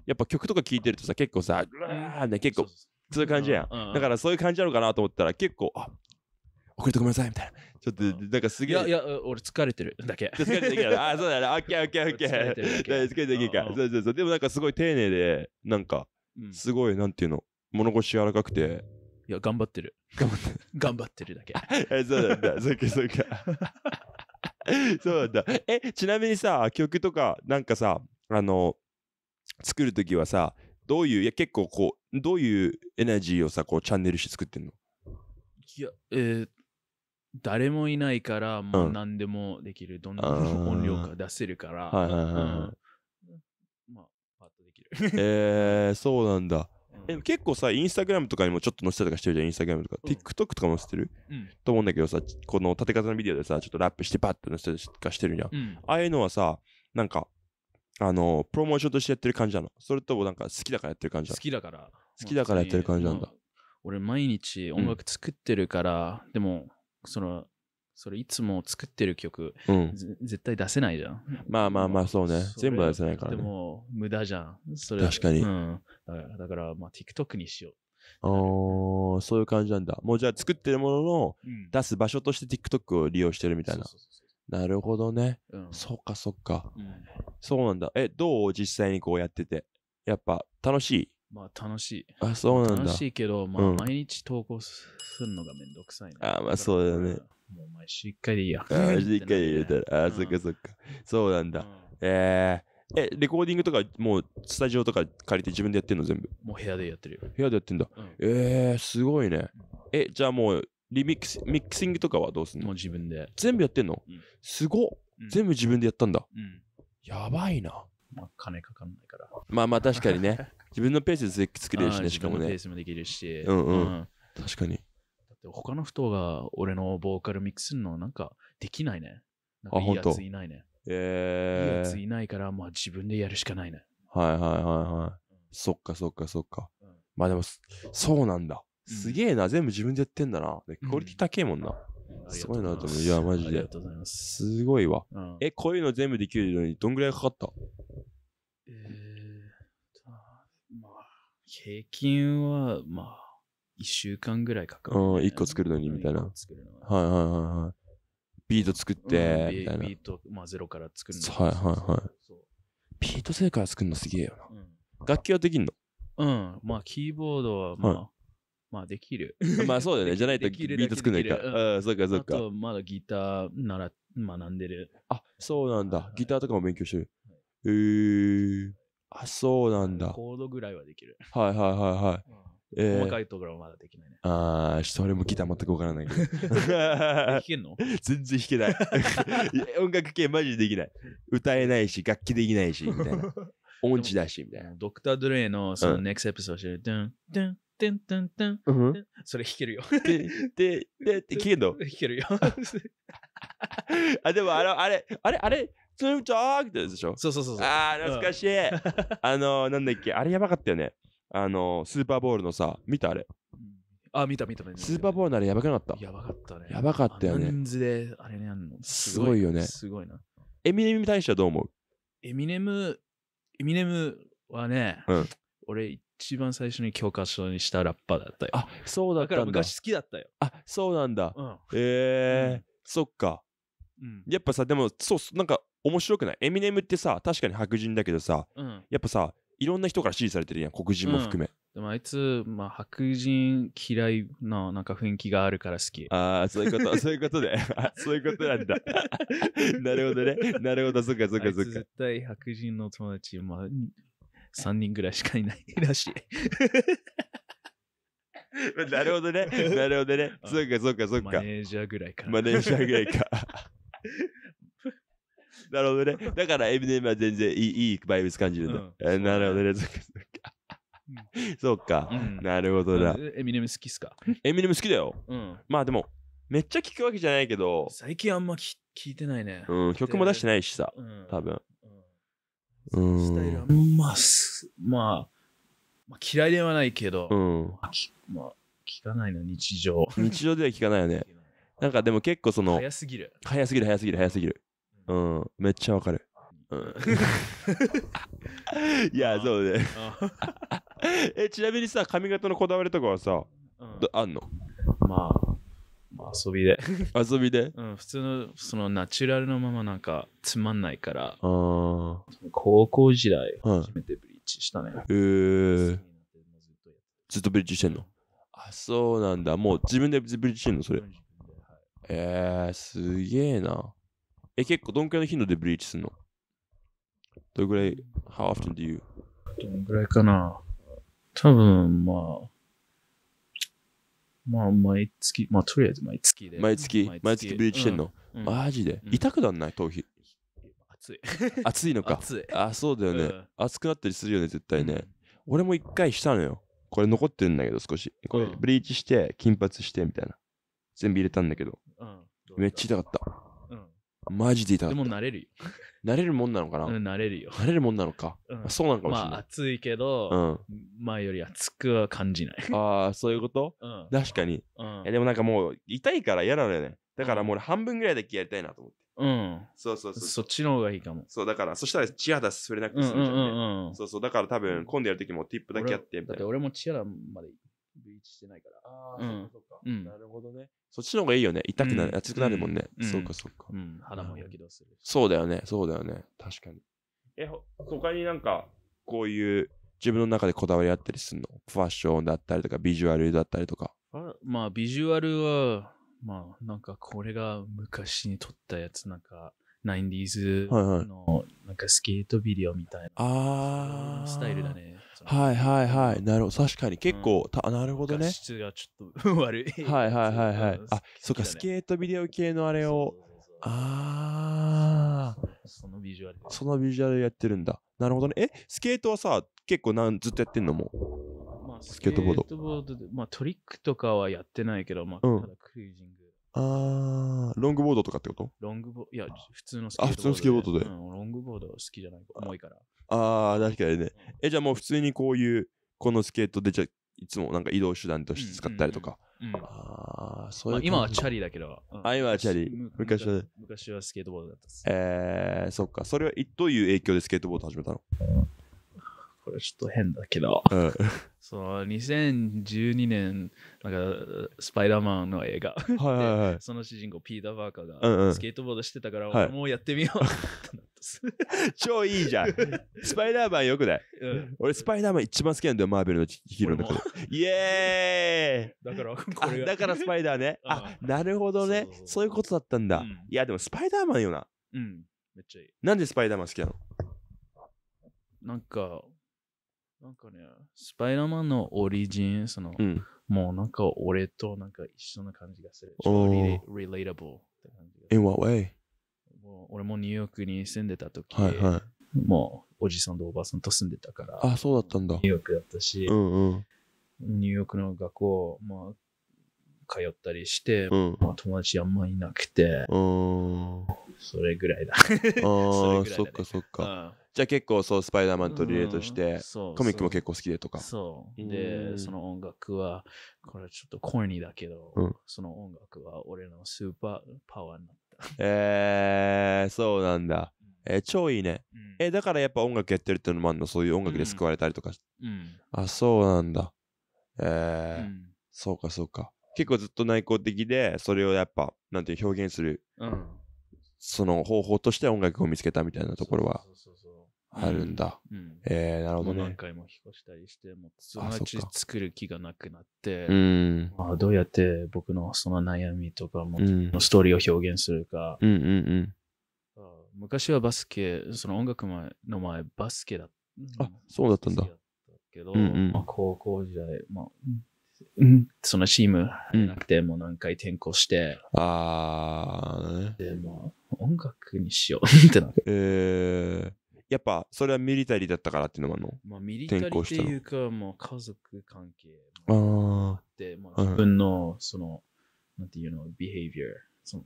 Speaker 1: やっぱ曲とか聴いてるとさ、結構さ、うわーね、結構、そういう感じやん。だからそういう感じなのかなと思ったら、結構、あ遅れてごめんなさいみたいな。ちょっと、なんかすげえ。いや、
Speaker 2: いや、俺疲
Speaker 1: れてるだけ。疲れてるだけ。あ、そうだね。オッケーオッケーオッケー。疲れてるだけ。疲れてるだけか。そうそうそう。でもなんかすごい丁寧で、なんか、すごい、なんていうの、物腰柔らかくて、いや、頑張ってる。頑張ってる。頑張ってるだけ。え、そうなんだ。そっかそっか。そうなんだ。え、ちなみにさ、曲とか、なんかさ、あの、作るときはさ、どういう、いや、結構こう、どういうエナジーをさ、こう、チャンネルして作ってんの
Speaker 2: いや、えー、誰もいないから、もう何でもできる。うん、どんな音量か出せるから。はいはいはい。
Speaker 1: まあ、パッとできる。えー、そうなんだ。え結構さ、インスタグラムとかにもちょっと載せたりとかしてるじゃん、インスタグラムとか。うん、TikTok とかも載せてる、うん、と思うんだけどさ、この縦型のビデオでさ、ちょっとラップしてパッと載せたりとかしてるじゃん。うん、ああいうのはさ、なんか、あの、プロモーションとしてやってる感じなのそれともなんか好きだからやってる感じなの好きだから。好きだからやってる感じなんだ。俺毎日
Speaker 2: 音楽作ってるから、でも、その、それいつも作ってる曲、うん、絶対出せないじゃん。まあまあまあ、そうね。全部出せないからでも無駄じゃん。それ確かにうん、だから、だからまあ、TikTok にしよ
Speaker 1: ああ、そういう感じなんだ。もうじゃあ作ってるものの出す場所として TikTok を利用してるみたいな。なるほどね。そうんそっかそっか。うんそうなんだ。え、どう実際にこうやってて。やっぱ楽しい。
Speaker 2: まあ、楽しい。あ、そうなんだ。楽しいけど、まあ、毎日投稿するのがめんどくさいね、あ
Speaker 1: まあそうだよね。もう毎週1回でいいや。あー、一回入れたら。あそっかそっか。そうなんだ。えー、え、レコーディングとか、もう、スタジオとか借りて自分でやってんの全部。もう部屋でやってるよ。部屋でやってんだ。うんえー、すごいね。え、じゃあもう、リミックス、ミックシングとかはどうすんものう自分で。全部やってんの、うんすごっうん全部自分でやったんだ。うん。やばいな。まあ、金かかんないから。まあまあ確かにね。自分のペースで作れるしね、しかも自分のペねー。スもできるし。うんうん確かに。
Speaker 2: で他の人が俺のボーカルミックスのなんかできないね。なんかいいやついないね。えー、いいやついないから、まあ自分でやるしかないね。
Speaker 1: はいはいはいはい。うん、そっかそっかそっか。うん、まあでも、そうなんだ。すげえな、全部自分でやってんだな。でクオリティ高いもんな。すごいなと思う。いや、マジで。す。すごいわ、え、こういうの全部できるのにどんぐらいかかったえー、
Speaker 2: まあ、平
Speaker 1: 均は、まあ、一週間ぐらいかかる、うん、1個作るのにみたいな。はいはいはいはい。ビート作って、みたいな。ビート、まあゼロから作るの。はいはいはい。ビートセーカ作るのすげえよな。楽器はできんの
Speaker 2: うん、まあキーボードはまあ、まあできる。まあそうだね。じゃないとビート作んないか。うん、そっかそっか。あとまだギターなら学んでる。
Speaker 1: あ、そうなんだ。ギターとかも勉強してる。へえあ、そうなんだ。コ
Speaker 2: ードぐらいはでき
Speaker 1: る。はいはいはいはい。細かいところはまだできないね。ああ、それもギター全くわからないけど。弾けんの 全然弾けない 音楽系マジでできない。歌えないし、楽器できないし、みたいな。音痴だし、みたいな。
Speaker 2: ドクター・ドレイのそのネクストエピソードで、ドゥン、ドゥン、てんてんてん。それ弾
Speaker 1: けるよ。で、で、で、けんの弾けるよ。あ、でもあれ、あれ、あれ、あれ、ツームチョークってでしょそうそうそうそう。ああ、懐かしい。あの、なんだっけ、あれやばかったよね。あの、スーパーボールのさ、見たあれ。あ、見た見た見た。スーパーボールならやばくなかった。やばかったね。やばかったよねあので、あれね、あの。すごいよねすごいな。エミネムに対してはどう思う
Speaker 2: エミネム、エミネムはね、うん俺一番最初に教科書にしたラッパーだったよ。あ、そうだっからたんだ。昔好きだったよ。
Speaker 1: あ、そうなんだ。うん。えー、そっか。うん。やっぱさ、でも、そう、そうなんか面白くないエミネムってさ、確かに白人だけどさ、うん。やっぱさ、いろんな人から支持されてるやん、黒人も含め。
Speaker 2: でもあいつ、まあ、白人嫌いな、なんか雰囲気があるから好き。ああ、そういうこと、そういうことで。あそういうことなんだ。
Speaker 1: なるほどね。なるほど、そっかそっかそっか。絶
Speaker 2: 対白人の友達、まあ、3人ぐらいしかいないらしい。
Speaker 1: なるほどね。なるほどね。そっかそっかそっか。マネージャーぐらいか。マネージャーぐらいか。なるほどね。だからエミネムは全然いい、いいバイブス感じるんだ。うん、なるほどね。そうか、うん、なるほどだ。
Speaker 2: エミネム好きっすかエ
Speaker 1: ミネム好きだよ。うん、まあでも、めっちゃ聞くわけじゃないけど。最近あんま聞いてないね。うん、曲も出してないしさ、ん、多分。うん。スタイルまあ、まあ、まあ、嫌いではないけど、うん。まあ、聞かないの、日常。日常では聞かないよね。なんかでも結構その、早すぎる。早すぎる、早すぎる、早すぎる。うん、めっちゃわかる。うん、いや、そうね。え、ちなみにさ、髪型のこだわりとかはさ、うん、あんのまあ、まあ、遊びで。遊びで、うん、普通の、そのナチュラル
Speaker 2: のままなんかつまんないから、
Speaker 1: 高校時代、初めてブリーチしたね。へ、はい、えー。ずっとブリーチしてんのあ、そうなんだ。もう自分でブリーチしてんのそれ。えー、すげえな。え、結構どんくらいの頻度でブリーチすんのどれぐらい、how often do you?
Speaker 2: どのぐらいかな多分、まあ、まあ、毎月、まあ、とりあえず毎月で。毎月、毎月ブリーチしてんの、うんマジで、うん、痛くなんない頭皮。暑い。暑いのか。暑い。あ、そうだよね、
Speaker 1: 暑くなったりするよね、絶対ね。俺も一回したのよ。これ残ってるんだけど、少し。これ、ブリーチして、金髪して、みたいな。全部入れたんだけど。めっちゃ痛かった。マジで痛かった。も慣れるよ。慣れるもんなのかな、うん、慣れるよ。慣れるもんなのか。うんまあそうなのかもしれまあ、
Speaker 2: 暑いけど、
Speaker 1: 前より暑くは感じない。ああ、そういうことうん。確かに。うんえでもなんかもう痛いから嫌なのよね。だからもう半分ぐらいだけやりたいなと思って。うん。そうそうそう。そ
Speaker 2: っちの方がいいかも。
Speaker 1: そうだから、そしたらチアダス触れなくて済むじゃんね、うんうん。そうそう、だから多分今度やるときもティ
Speaker 2: ップだけやってみだって俺もチアダまで置してないから。ああ、うん、そ
Speaker 1: うか、なるほどね。そっちの方がいいよね。痛くなる、熱くなるもんね。そうか、そうか。肌もやけどする。そうだよね、そうだよね。確かに。え、他になんか、こういう自分の中でこだわりあったりするのファッションだったりとか、ビジュアルだったりとか。あ
Speaker 2: まあ、ビジュアルは、まあ、なんかこれが昔に撮ったやつ、なんか、ナインディーズの、なんかスケートビデオみたいな、ああ。スタイル
Speaker 1: だね。はいはいはい。なるほど。確かに結構、たなるほどね。質がちょっと 悪い。はいはいはいはい。あ、そっか、スケートビデオ系のあれを。ああ。そのビジュアル。そのビジュアルやってるんだ。なるほどね。え、スケートはさ、結構なんずっとやってんのもまあ、スケートボード。ス
Speaker 2: ケートボードで、まあトリックとかはやってないけど、まあ、ただクルージン
Speaker 1: グ。あー、ロングボードとかってことロングボード、いや、普通のスケーボードあ、普通のスケボードで。う
Speaker 2: ん、ロングボード好きじゃない、重いから。
Speaker 1: あー、確かにね。え、じゃあもう普通にこういう、このスケートで、じゃいつもなんか移動手段として使ったりとか。あー、そういう、まあ、今はチャリだけど。うん、あ、今はチャリ。昔は。昔はスケートボードだったっす。えー、そっか。それはどういう影響でスケートボード始めたのこれちょっと変だけど、うん、
Speaker 2: その2012年なんかスパイダーマンの映画はいはい、はい、その主人公ピーター・バーカーがスケートボードしてたから、俺もうやってみよう、はい、
Speaker 1: 超いいじゃんスパイダーマンよくない、うん、俺スパイダーマン一番好きなんだよマーベルのヒーローのことイエーイだからこれだからスパイダーね あなるほどねそういうことだったんだ、うん、いやでもスパイダーマンよな
Speaker 2: うんめっちゃいい
Speaker 1: なんでスパイダーマン好きなの
Speaker 2: なんかなんかね、スパイダーマンのオリジン、その、うんもうなんか俺となんか一緒な感じがする。おー r e l a t っ
Speaker 1: て感じ In what way?
Speaker 2: もう俺もニューヨークに住んでた時、はいはい、もうおじさんとおばさんと住んでたから、
Speaker 1: あ、そうだったんだ。ニューヨークだったし、うんうん、
Speaker 2: ニューヨークの学校、まあ、通ったりして、うん、まあ、友達あんまいなくて、
Speaker 1: そ
Speaker 2: れぐらいだ。ああ、そっかそっか。う
Speaker 1: んじゃあ結構そうスパイダーマンとリレートして、コミックも結構好きでとかそ
Speaker 2: うでその音楽はこれちょっとコーニーだけど、うん、その音楽は俺のスーパーパワーになっ
Speaker 1: たえー、そうなんだ、えー、超いいね、うん、えー、だからやっぱ音楽やってるっていうのもあるのそういう音楽で救われたりとか、うん、あそうなんだえー、そうかそうか結構ずっと内向的でそれをやっぱなんていう表現する、うん、その方法として音楽を見つけたみたいなところはそうそうそうそうあるんだ。うんえー、なるほどね。何
Speaker 2: 回も引っ越したりして、もうそのうち作る気がなくなって、うんまあ、どうやって僕のその悩みとかも、うん、ストーリーを表現するか、うんうんうん、昔はバスケ、その音楽の前、バスケだった。あ、そうだったんだ。だけど、うんうんまあ、高校時代、まあ、うん、そのチーム
Speaker 1: なくて、もう何回転校して、ああ、ね、でも、音楽にしようってなって。えーやっぱそれはミリタリーだったからっていうのもあのまあ、ミリタリーってい
Speaker 2: うか、もう家族関係
Speaker 1: もあって、あまあ、自分
Speaker 2: の、その、うん、なんていうの、ビヘイビア、そ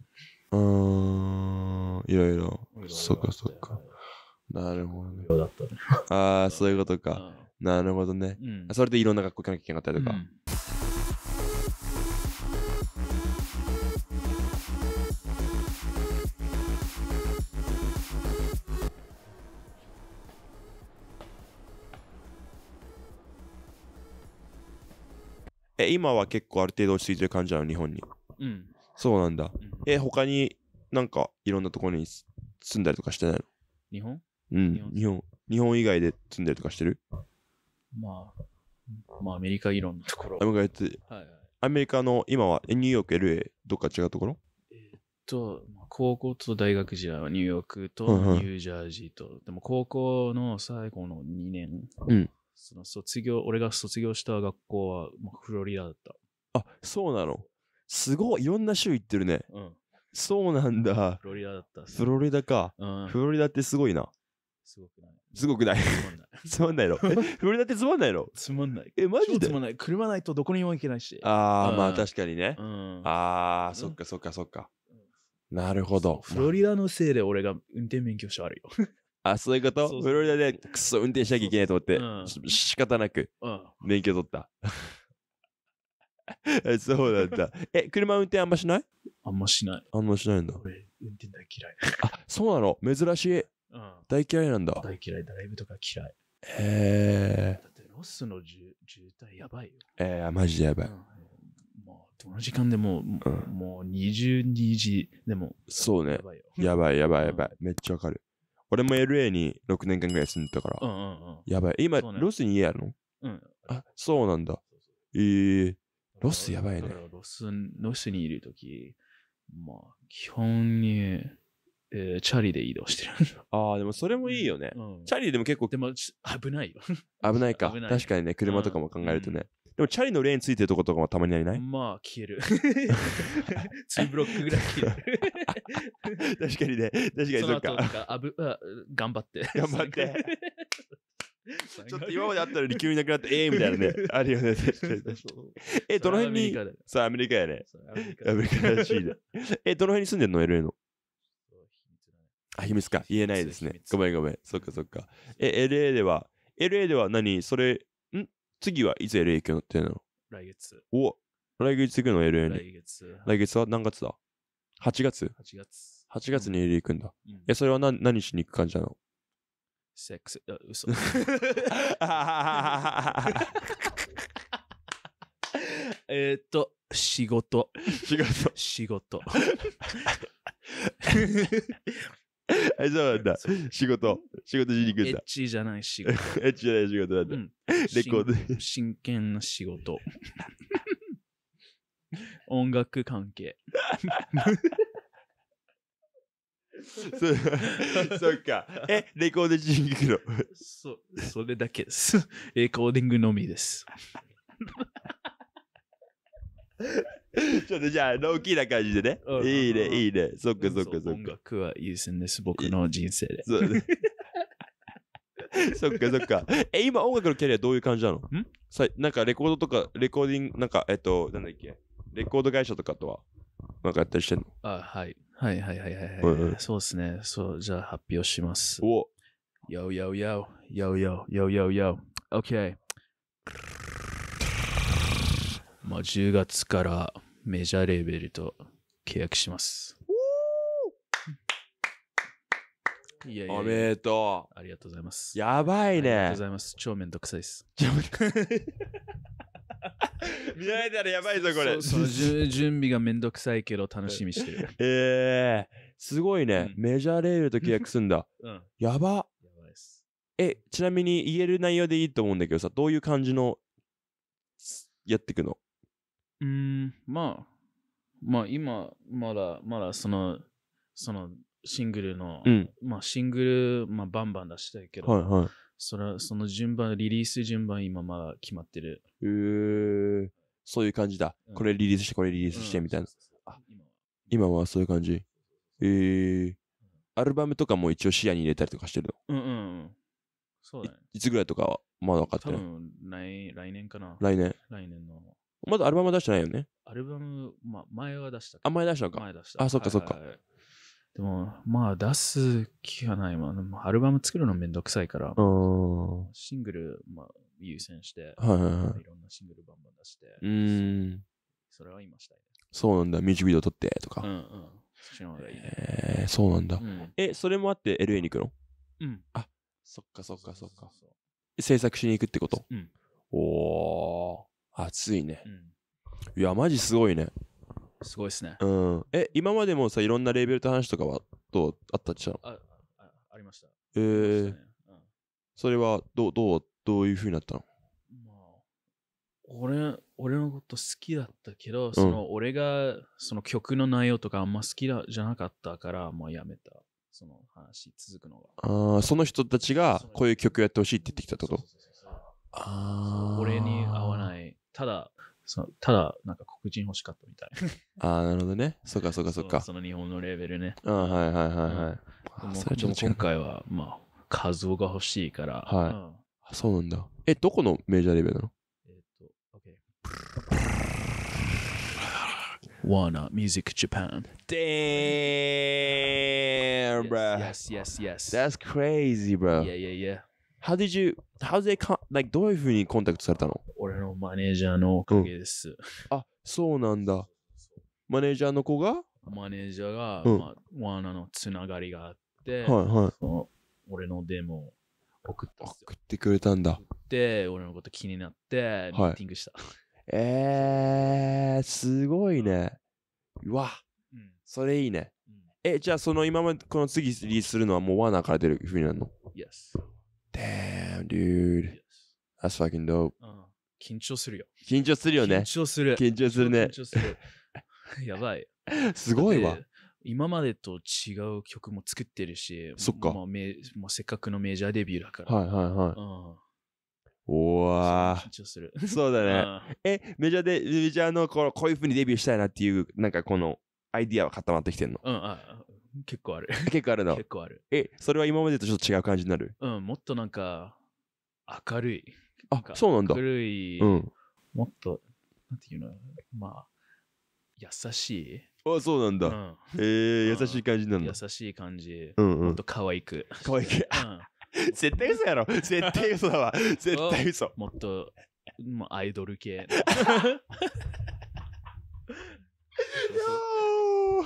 Speaker 1: の。うん、いろいろ。そっかそっか。なるほどね。ああ、そういうことか。なるほどね、うん、それでいろんな学校行かなきゃいけなかったりとか。え、今は結構ある程度落ち着いてる感じなの、日本に。うん。そうなんだ。うん、え、他になんかいろんなところに住んだりとかしてないの日本うん、日本。日本以外で住んだりとかしてるまあ、まあアメリカいろんなところ。アメリカはいはい、アメリカの今はニューヨーク、LA、どっか違うところえ
Speaker 2: っと、
Speaker 1: 高校と大学時代
Speaker 2: はニューヨークとニュージャージーと、うんうん、でも高校の最後の2年その卒業、俺が卒業した学校は、フロリダだった。
Speaker 1: あ、そうなのすごい、いろんな州行ってるね。うん。そうなんだ。フロリダだった。フロリダか。うん。フロリダってすごいな。すごくない。すごくない。つまんない の。フロリダってつまんないのつまんな
Speaker 2: い。え、マジでつまんない。車ないとどこにも行けないし。ああ、まあ確
Speaker 1: かにね。うん、ああ、そっかそっかそっか。なるほど。フ
Speaker 2: ロリダのせいで俺
Speaker 1: が運転免許証あるよ。あ、そういうことフロリダでクソ運転しなきゃいけないと思って、仕方なく免許取った。え そうなんだ。え、車運転あんましないあんましない。あんましないんだ。俺、運転大嫌い。あ、そうなの珍しい。大嫌いなんだ。大嫌い、ドライブとか嫌い。へえ。だっ
Speaker 2: てロスの渋渋滞やばいよ。
Speaker 1: えー、マジでやばい。
Speaker 2: もう、どの時間でも、うもう22時でも、
Speaker 1: そうねやばいやばいやばい。めっちゃわかる。俺も LA に6年間ぐらい住んでたから。うん
Speaker 2: やばい。今、ロス
Speaker 1: に家あるのうん。あ、そうなんだ。ええロスやばいね
Speaker 2: ロス、ロスにいるとき、まあ、
Speaker 1: 基本に、えーチャリで移動してる。ああ、でもそれもいいよね。うんチャリでも結構でも、危ないよ。危ないか。い確かにね、車とかも考えるとね。でも、チャリのレーンついてるとことかもたまになりないまあ、消え
Speaker 2: る。2 ブロックぐらい消える。確かにね。確かにそっか。あぶあ頑張って。頑張って。ちょっと今
Speaker 1: まであったのに急になくなって、ええみたいなね。あるよね。え、どの辺にさあ、アメリカやね。アメリカらしいね。え、どの辺に住んでんの ?LA の。あ、秘密か。言えないですね。ごめんごめん。そっかそっか。え、LA では、LA では何それ、次はいつ LA 行くのっての来月。お来月行くの ?LA に。来月。来月は何月だ ?8 月 ?8 月。八月に LA 行くんだ。うん、え、それは何何しに行く感じなの
Speaker 2: セックス、嘘。えっと、仕事。仕事。仕事。
Speaker 1: あ、そうなんだ。仕事。仕事しに行くんエッチじゃない仕事。エッチじゃない仕事なんだ。うんレコード
Speaker 2: 真剣な仕事。音楽関係。そうそっか。え、レコードしに行くの。そ、それだけです。レコーディングのみです。
Speaker 1: ちょっとじゃあ、ロキーな感じでね。いいね、いいね。そっかそっかそっか。音楽は優いです僕の人生で。そね。そっかそっか。え、今音楽のキャリアどういう感じなのんさなんかレコードとか、レコーディング、なんか、えっと、なんだっけ、レコード会社とかとは、なんかやったりしてんのあ、はい。
Speaker 2: はいはいはいはい、はい、うんうん、そうですね。そう、じゃあ発表します。お Yo, yo, yo, yo, yo, yo, yo, yo. Okay. まあ、10月からメジャーレーベルと契約します。
Speaker 1: いやいやおめでとう。ありがとうございます。
Speaker 2: やばいね。ありがとうございます。超めんどくさいです。
Speaker 1: 見られたらやばいぞ、これ。その準備がめんどくさいけど楽しみしてる。え えー、すごいね、うん、メジャーレールと契約すんだ。うん、やば。やばいです。え、ちなみに言える内容でいいと思うんだけどさ、どういう感じのやっていくの
Speaker 2: うん、まあ、まあ今、まだ、まだその、そのシングルの、うん、まあシングル、まあバンバン出したいけど、はいはい、それその順番、リリース順番今まだ決まってる。
Speaker 1: えー、そういう感じだ、うん。これリリースして、これリリースしてみたいな。うん、今はそういう感じ。えー、アルバムとかも一応視野に入れたりとかしてる
Speaker 2: のうんうん、うん。そうだね
Speaker 1: い。いつぐらいとかはまだ分かって
Speaker 2: ない来来年かな。来年。来年の。まだアルバム出してないよね。アルバム、まあ、前は出したあ、前出したのか。前出した。あ、そっかそっか。はいはいはいでも、まあ出す気はない。まあ、アルバム作るのめんどくさいから、シングル、まあ、優先して、はいはいはい、いろんなシングルバンバン出して、
Speaker 1: うんそれは今したい、ね。そうなんだ、ミュージックビデオ撮ってとか。うんうん。そっちの方がいいね。えー、そうなんだ、うん、え、それもあって LA に行くのうん。あ、そっかそっかそっか。制作しに行くってことうん。おー。暑いね。いや、マジすごいね。すごいですね。うん。え、今までもさ、いろんなレーベルと話とかはどうあったっちゃう
Speaker 2: ああありました。
Speaker 1: えそねうんそれはどう、どう、どういうふうになったのまあ、
Speaker 2: 俺、俺のこと好きだったけど、その俺がその曲の内容とかあんま好きだじゃなかったから、もうやめた。その話続くの
Speaker 1: はあその人たちがこういう曲やってほしいって言ってきたってこと
Speaker 2: ああ俺に合わないただ、
Speaker 1: そのただ、なんか黒人欲しかったみたい。ああ、なるほどね。そっかそっかそっか。その日本のレベルね。あはいはいはいはい。うん、そちょっと今
Speaker 2: 回は、まあ、数が欲しいから。はい、う
Speaker 1: ん、そうなんだ。え、どこのメジャーレベルなのえっと、OK。
Speaker 2: Wana n Music Japan.
Speaker 1: Damn, bro. Yes, yes, yes. That's crazy, bro. Yeah, yeah, yeah. How did you, how did they, like, どういうふうにコンタクトされたの俺のマネージャーのおかげです。あ、そうなんだ。
Speaker 2: マネージャーの子がマネージャーが、うんまあ、ワーナのつながりがあって、いはい。その俺のデモを送ったんで送
Speaker 1: ってくれたんだ。で俺のこと気になって、ミーティングした。えー、すごいね。うわ、うんそれいいね。うんえ、じゃあその今までこの次リリースするのはもうワーナーから出るふうになるの Yes。Damn, dude. That's fucking dope.
Speaker 2: 緊張するよ。緊張するよね。緊張する。緊張するね。緊張する。やばい。すごいわ。今までと違う曲も作ってるし、そっか。まあ、めまあ、せっかくのメジャーデビューだから。はいはいはい。
Speaker 1: うんおわ緊張する。そうだね。え、メジャーで、メジャーのここういうふうにデビューしたいなっていう、なんかこのアイディアは固まってきてんのう
Speaker 2: ん、あ結構ある。結構あるの。結構ある。
Speaker 1: え、それは今までとちょっと違う感じになる
Speaker 2: うん、もっとなんか、明るい。
Speaker 1: あそうなんだ。明るい、うん。もっと、
Speaker 2: なんていうの、まあ、優しい。
Speaker 1: あ、そうなんだ。うん、えー、優しい感じなんだ優。
Speaker 2: しい感じ。うんうもっ
Speaker 1: ん。と可愛く。可愛くうん 絶対嘘やろ絶対嘘だわ 絶対
Speaker 2: 嘘もっと、まあ、アイドル系。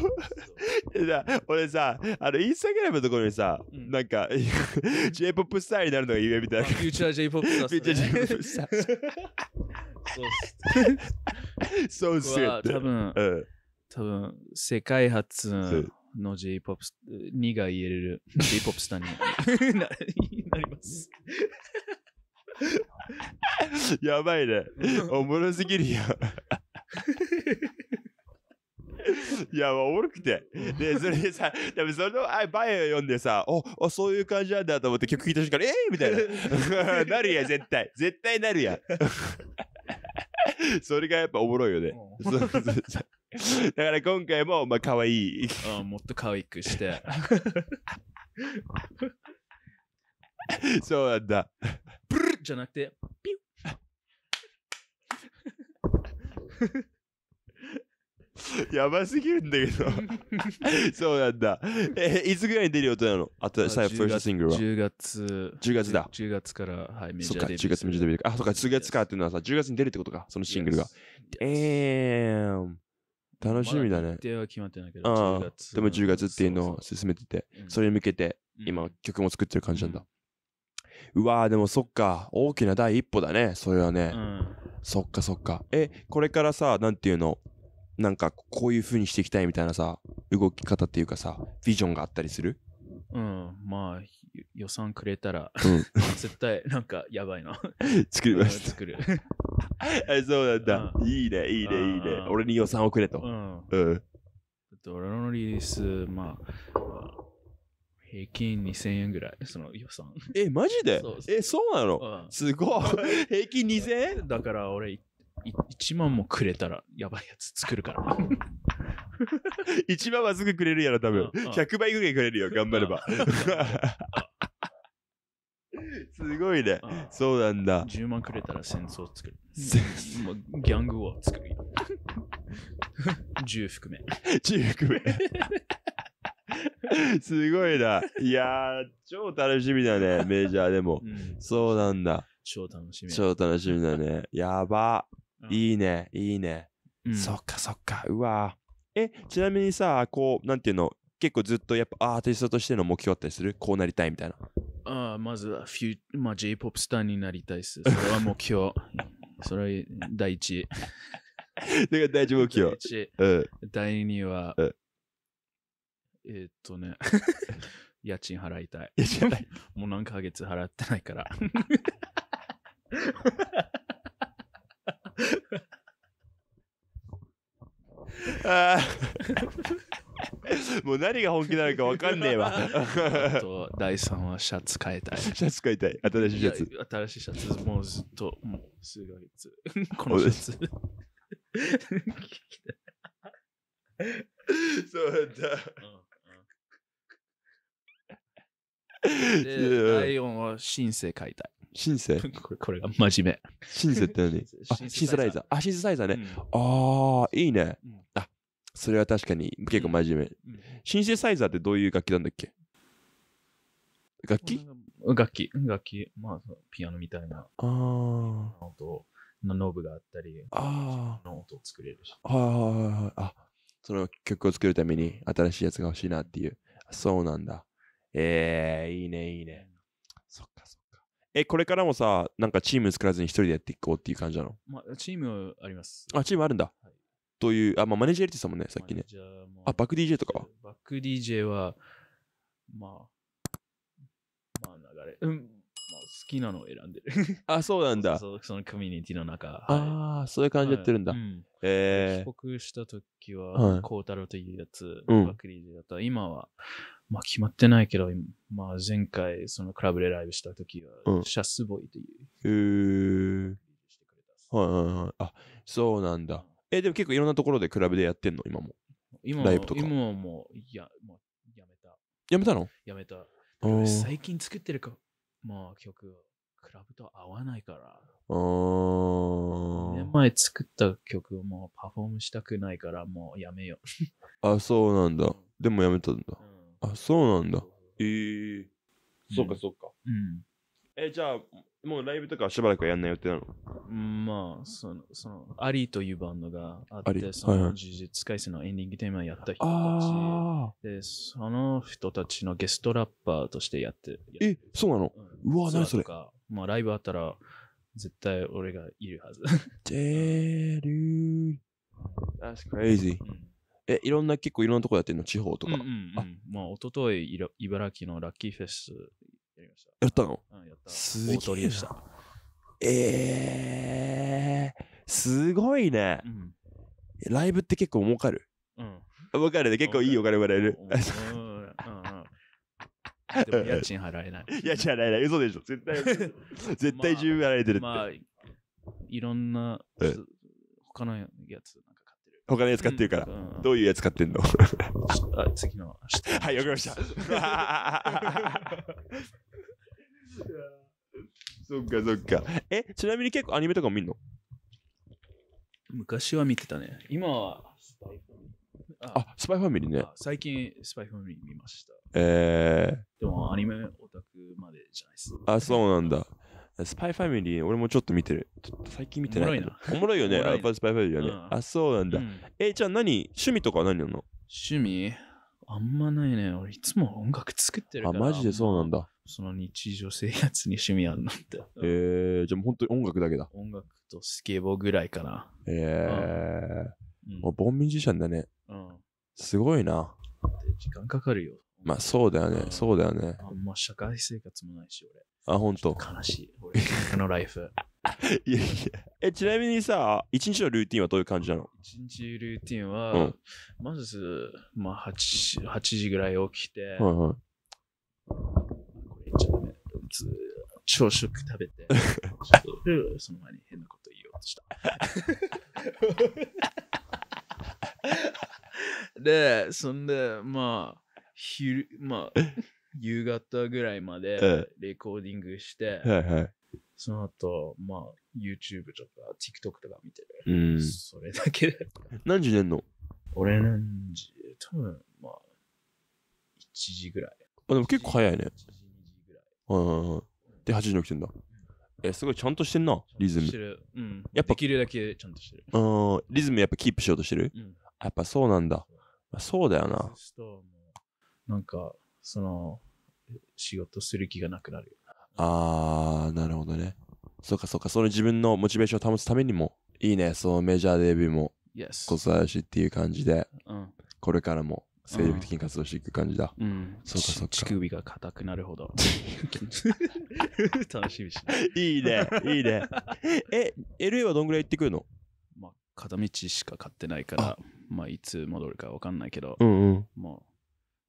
Speaker 1: い俺さ、あの、インスタグラムのところにさ、うんなんか、J-POP スターになるのが夢みたいな。フューチャー J-POP スター。そうっす。そうっすよって。多分、
Speaker 2: うん。多分、世界初の J-POP にが言える
Speaker 1: J-POP スターになな
Speaker 2: ります。
Speaker 1: やばいね。おもろすぎるよ。いや、おもろくて。で、それでさ、でもそのバイオ読んでさ、お、お、そういう感じなんだと思って曲聴いた瞬間、えー、みたいな。なるやん、絶対。絶対なるやん。それがやっぱおもろいよね。だから今回も、まあ、可愛い。うん、もっと可愛くして。そうなんだ。プルじゃなくて、ピュッ。やばすぎるんだけど。そうなんだ。え、いつぐらいに出る予定なのあと、最さ first シングルは。10月。10月だ。10月から、はい、メジャーデビュー。そっか、10月メジャーデビュー。あ、そっか、10月かっていうのはさ、10月に出るってことか、そのシングルが。えー m 楽しみだね。では決まってないけど、10月。でも10月っていうのを進めてて、それに向けて、今、曲も作ってる感じなんだ。うわー、でもそっか、大きな第一歩だね、それはね。そっかそっか。え、これからさ、なんていうのなんかこういう風にしていきたいみたいなさ動き方っていうかさビジョンがあったりする
Speaker 2: うんまあ予算くれたら、うん、絶対なんかやばいな
Speaker 1: 作りました作る そうなんだいいねいいねいいね俺に予算をくれとうん、うん、俺のリリースまあ
Speaker 2: 平均2000円ぐらい、その予算。え、マジでえ、そうなの、うん、すごい。平均2000円だから俺、1万もくれたらやばいやつ作るから。
Speaker 1: 1万はすぐくれるやろ、多分。100倍ぐらいくれるよ、頑張れば。すごいね。そうなんだ。10
Speaker 2: 万くれたら戦争作る。ギャングを作る。10含め。10含め。
Speaker 1: すごいな。いやー、超楽しみだね、メジャーでも。うん、そうなんだ。超楽しみ。超楽しみだね。やば。いいね、いいね。うん、そっかそっか、うわえ、ちなみにさ、こう、なんていうの、結構ずっとやっぱアーティストとしての目標あったりするこうなりたいみたいな。
Speaker 2: ああ、まずはフュ、まあ、J-POP スターになりたいです。それは目標。それは第一。だから第一目標。第うん、第二は、うん、えー、っとね。家賃払いたい。もう何ヶ月払ってないから。
Speaker 1: あ もう何が本気なのか分かんねえわ。あ
Speaker 2: と、第3話、シャツ変えたい。シャツ買いたい。新しいシャツ。
Speaker 1: 新しいシャツ、もうず
Speaker 2: っと、もう数ヶ月。このシャツ。
Speaker 1: そうだ。で、第
Speaker 2: 4話、シンセ変えたい。
Speaker 1: シンセ これこれが真面目。シンセって何あ、シンセライザー。あ、シンセライザーね。うん、ああ、いいね、うん、あ、それは確かに結構真面目、うん、シンセサイザーってどういう楽器なんだっけ楽器楽器、楽
Speaker 2: 器。まあ、ピアノみたいな。ああ。音のノブがあったり、ああ。の音を作れるし。は
Speaker 1: いはいはいはい。あ、その曲を作るために新しいやつが欲しいなっていう。そうなんだ。ええー、いいね、いいね。え、これからもさ、なんかチーム作らずに一人でやっていこうっていう感じなの
Speaker 2: まあ、チームあります。
Speaker 1: あ、チームあるんだ。はいという、あ、まあ、マネージャーって言ってたもんね、さっきね。。あ、バック DJ とかはバック
Speaker 2: DJ は、まあ、まあ流れ。うん。まあ、好きなのを選んでる。あ、そうなんだ。そうそのコミュニティの中。はいああ、そういう感じやってるんだ。はいうんえ帰国した時は、はい孝太郎というやつ、はいバック DJ だった。今は、まあ決まってないけど、まあ前回そのクラブでライブした時は、シャスボイと
Speaker 1: いう。へえ。してくはいはいはい。あ、そうなんだ。え、でも結構いろんなところでクラブでやってんの今も。今はライブとか
Speaker 2: 今はもう、いや、もうやめ
Speaker 1: た。やめたのやめた。あ最
Speaker 2: 近作ってるか、まあ曲はクラブと合わないから。あ
Speaker 1: あ。
Speaker 2: 前作った曲をもうパフォームしたくないから
Speaker 1: もうやめよう。あ、そうなんだ。でもやめたんだ。うんあ、そうなんだ。えー、そうかそうか。うん。え、じゃあ、もうライブとかしばらくはやんない予定なの
Speaker 2: うんまあ、その、その、アリーというバンドがあって、そはいの、はい呪術改のエンディングテーマやった人た
Speaker 1: あ
Speaker 2: ち、で、その人たちのゲストラッパーとしてやって、え、
Speaker 1: そうなのうわ何それか
Speaker 2: まあ、ライブあったら、絶対俺がいるはず。
Speaker 1: デールー。That's crazy. え、いろんな、結構いろんなとこやってんの地方とか。うんうん
Speaker 2: うん、あまあ、一昨日茨城のラッキーフェスやりまし
Speaker 1: た。やったのうん、やった。すげえ。大鳥えー、すごいね。うん。ライブって結構儲かる。うん。儲かるね。結構いいお金もらえる。うんうん でも家賃払えない。いや、じゃない嘘でしょ。絶対、絶対十分やられてるって。ま
Speaker 2: あ、いろんな、他のやつ、
Speaker 1: 他のやつ買ってるから、うんどういうやつ買ってんのあ次の。はい、わかりました。そっかそっか。え、ちなみに結構アニメとかも見んの昔は見てたね。今は、あ、あ、スパイファミリーね。
Speaker 2: 最近、スパイファミリー見ました。
Speaker 1: え
Speaker 2: でも、アニメオタクまでじゃないっ
Speaker 1: す。あ、そうなんだ。スパイファミリー、俺もちょっと見てる。ちょっと最近見てないけおもろいよね、やっぱスパイファミリーはね。うんあ、そうなんだ。うんえー、じゃあ何趣味とか何なの趣味
Speaker 2: あんまないね。俺いつも音楽作ってるかあ、マジでそうなんだ。その日常生活に趣味あるなんて。えー、じゃあもう本当に音楽だけだ。音楽とスケボーぐらいかな。
Speaker 1: えー、うんもうボンミュージシャンだね。うん。すごいな。って時
Speaker 2: 間かかるよ。
Speaker 1: まあそうだよね、そうだよね。
Speaker 2: あんま社会生活もないし、
Speaker 1: 俺。あ、本当。悲しい。僕のライフ。いやいや。え、ちなみにさ、一日のルーティンはどういう感じなの
Speaker 2: 一日ルーティンは、うん、まず、
Speaker 1: まあ8、8時ぐらい起きて、はいはい、
Speaker 2: これちょっとね、朝食食べて、その前に変なこと言おうとした。で、そんで、まあ、昼、まあ、夕方ぐらいまでレコーディングして、はいはいその後、まあ、YouTube とか TikTok とか見てる。うん。それだけで。
Speaker 1: 何時寝んの俺何時多分、まあ、1時ぐらい。あ、でも結構早いね。1時、時ぐらい。うんうんうん。で、8時に起きてんだ。え、すごいちゃんとしてんな、リズム。してる。うん。やっぱ、できるだけちゃんとしてる。うん。リズムやっぱキープしようとしてるうん。やっぱそうなんだ。そうだよな。
Speaker 2: なんか、その、仕事する気がなくなるよ。
Speaker 1: あー、なるほどね。そうかそうか、その自分のモチベーションを保つためにも、いいね、そのメジャーデビューも、Yes. 小林しっていう感じで、うん。これからも精力的に活動していく感じだ。うん。そうかそうか乳首が硬くなるほど。
Speaker 2: 楽しみしない。いいね、いいね。え、LA はどんぐらい行ってくるのまあ、片道しか買ってないから、まあ、いつ戻るかわかんないけど、うんうん。も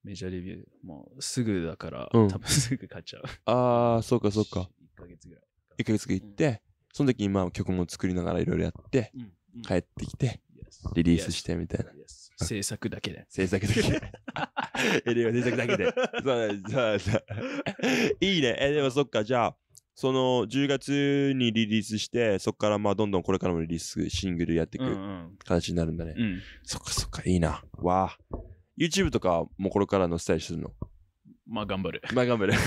Speaker 2: メジャーレビュー、もうすぐだから、うん、多分すぐ買っちゃう。
Speaker 1: ああ、そうかそうか。1ヶ月ぐらい。1ヶ月行って、うん、その時にまあ曲も作りながらいろいろやって、うん、帰ってきて、リリースしてみたいな。制作だけで。制作だけで。制作だけで。そうそういいね。え、でもそっか、じゃあ、その10月にリリースして、そこからまあどんどんこれからもリリース、シングルやっていく形になるんだね。うんうん、そっかそっか、いいな。わあ。YouTube とかもこれから載せたりするのまあ頑張る。まあ頑張る。ぜ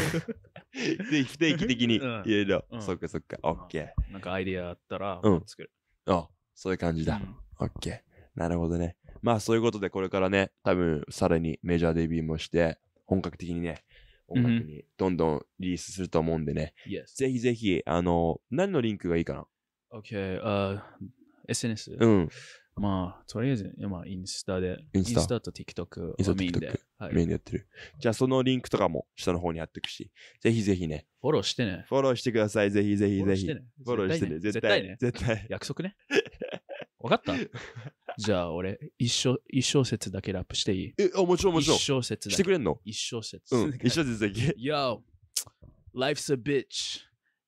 Speaker 1: ひ不定期的にいろいろ。そっかそっか。OK。なんかアイディアあったらうん作る。あ、そういう感じだ。OK。なるほどね。まあそういうことでこれからね、多分さらにメジャーデビューもして、本格的にね、音楽にどんどんリリースすると思うんでね。ぜひぜひ、あの、何のリンクがいいかな
Speaker 2: Okay. Uh, SNS. うん。まあ、とりあえず、今、インスタで、
Speaker 1: インスタと TikTok をメインで、はい、メインでやってる。じゃあ、そのリンクとかも下の方に貼っていくし、ぜひぜひね。フォローしてね。フォローしてください。ぜひぜひぜひ。フォローしてね。絶対
Speaker 2: ね。絶対。約束ね。わかった
Speaker 1: じゃあ、俺、一
Speaker 2: 小、一小節だけラップしていいえ、もちろんもちろん。一小節だけ。してくれんの一小節。うん、一小節だけ。Yo, life's a bitch.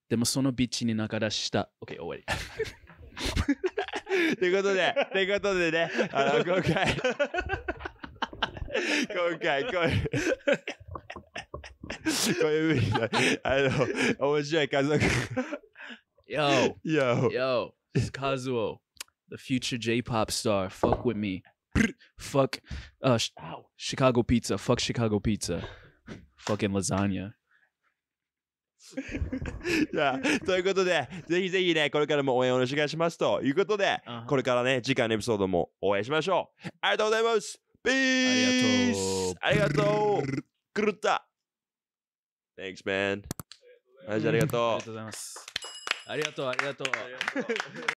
Speaker 2: でもそのビッチに流らした。OK、終わり。ということで、ということでね、あの、今回、
Speaker 1: 今回、今回、こういうふうに、あの、面白い家族。Yo,
Speaker 2: yo, yo, it's Kazuo, the future J-pop star. Fuck with me. Fuck, uh, Chicago pizza. Fuck Chicago pizza. Fucking lasagna.
Speaker 1: じゃあ、ということで、ぜひぜひね、これからも応援お願いしますということで、uh huh. これからね、次回のエピソードも応援しましょう。ありがとうございます。ピースありがとう。くるった。Thanks, man. ありがとう。ありがとうございます。ありがとう、ありが
Speaker 2: とう。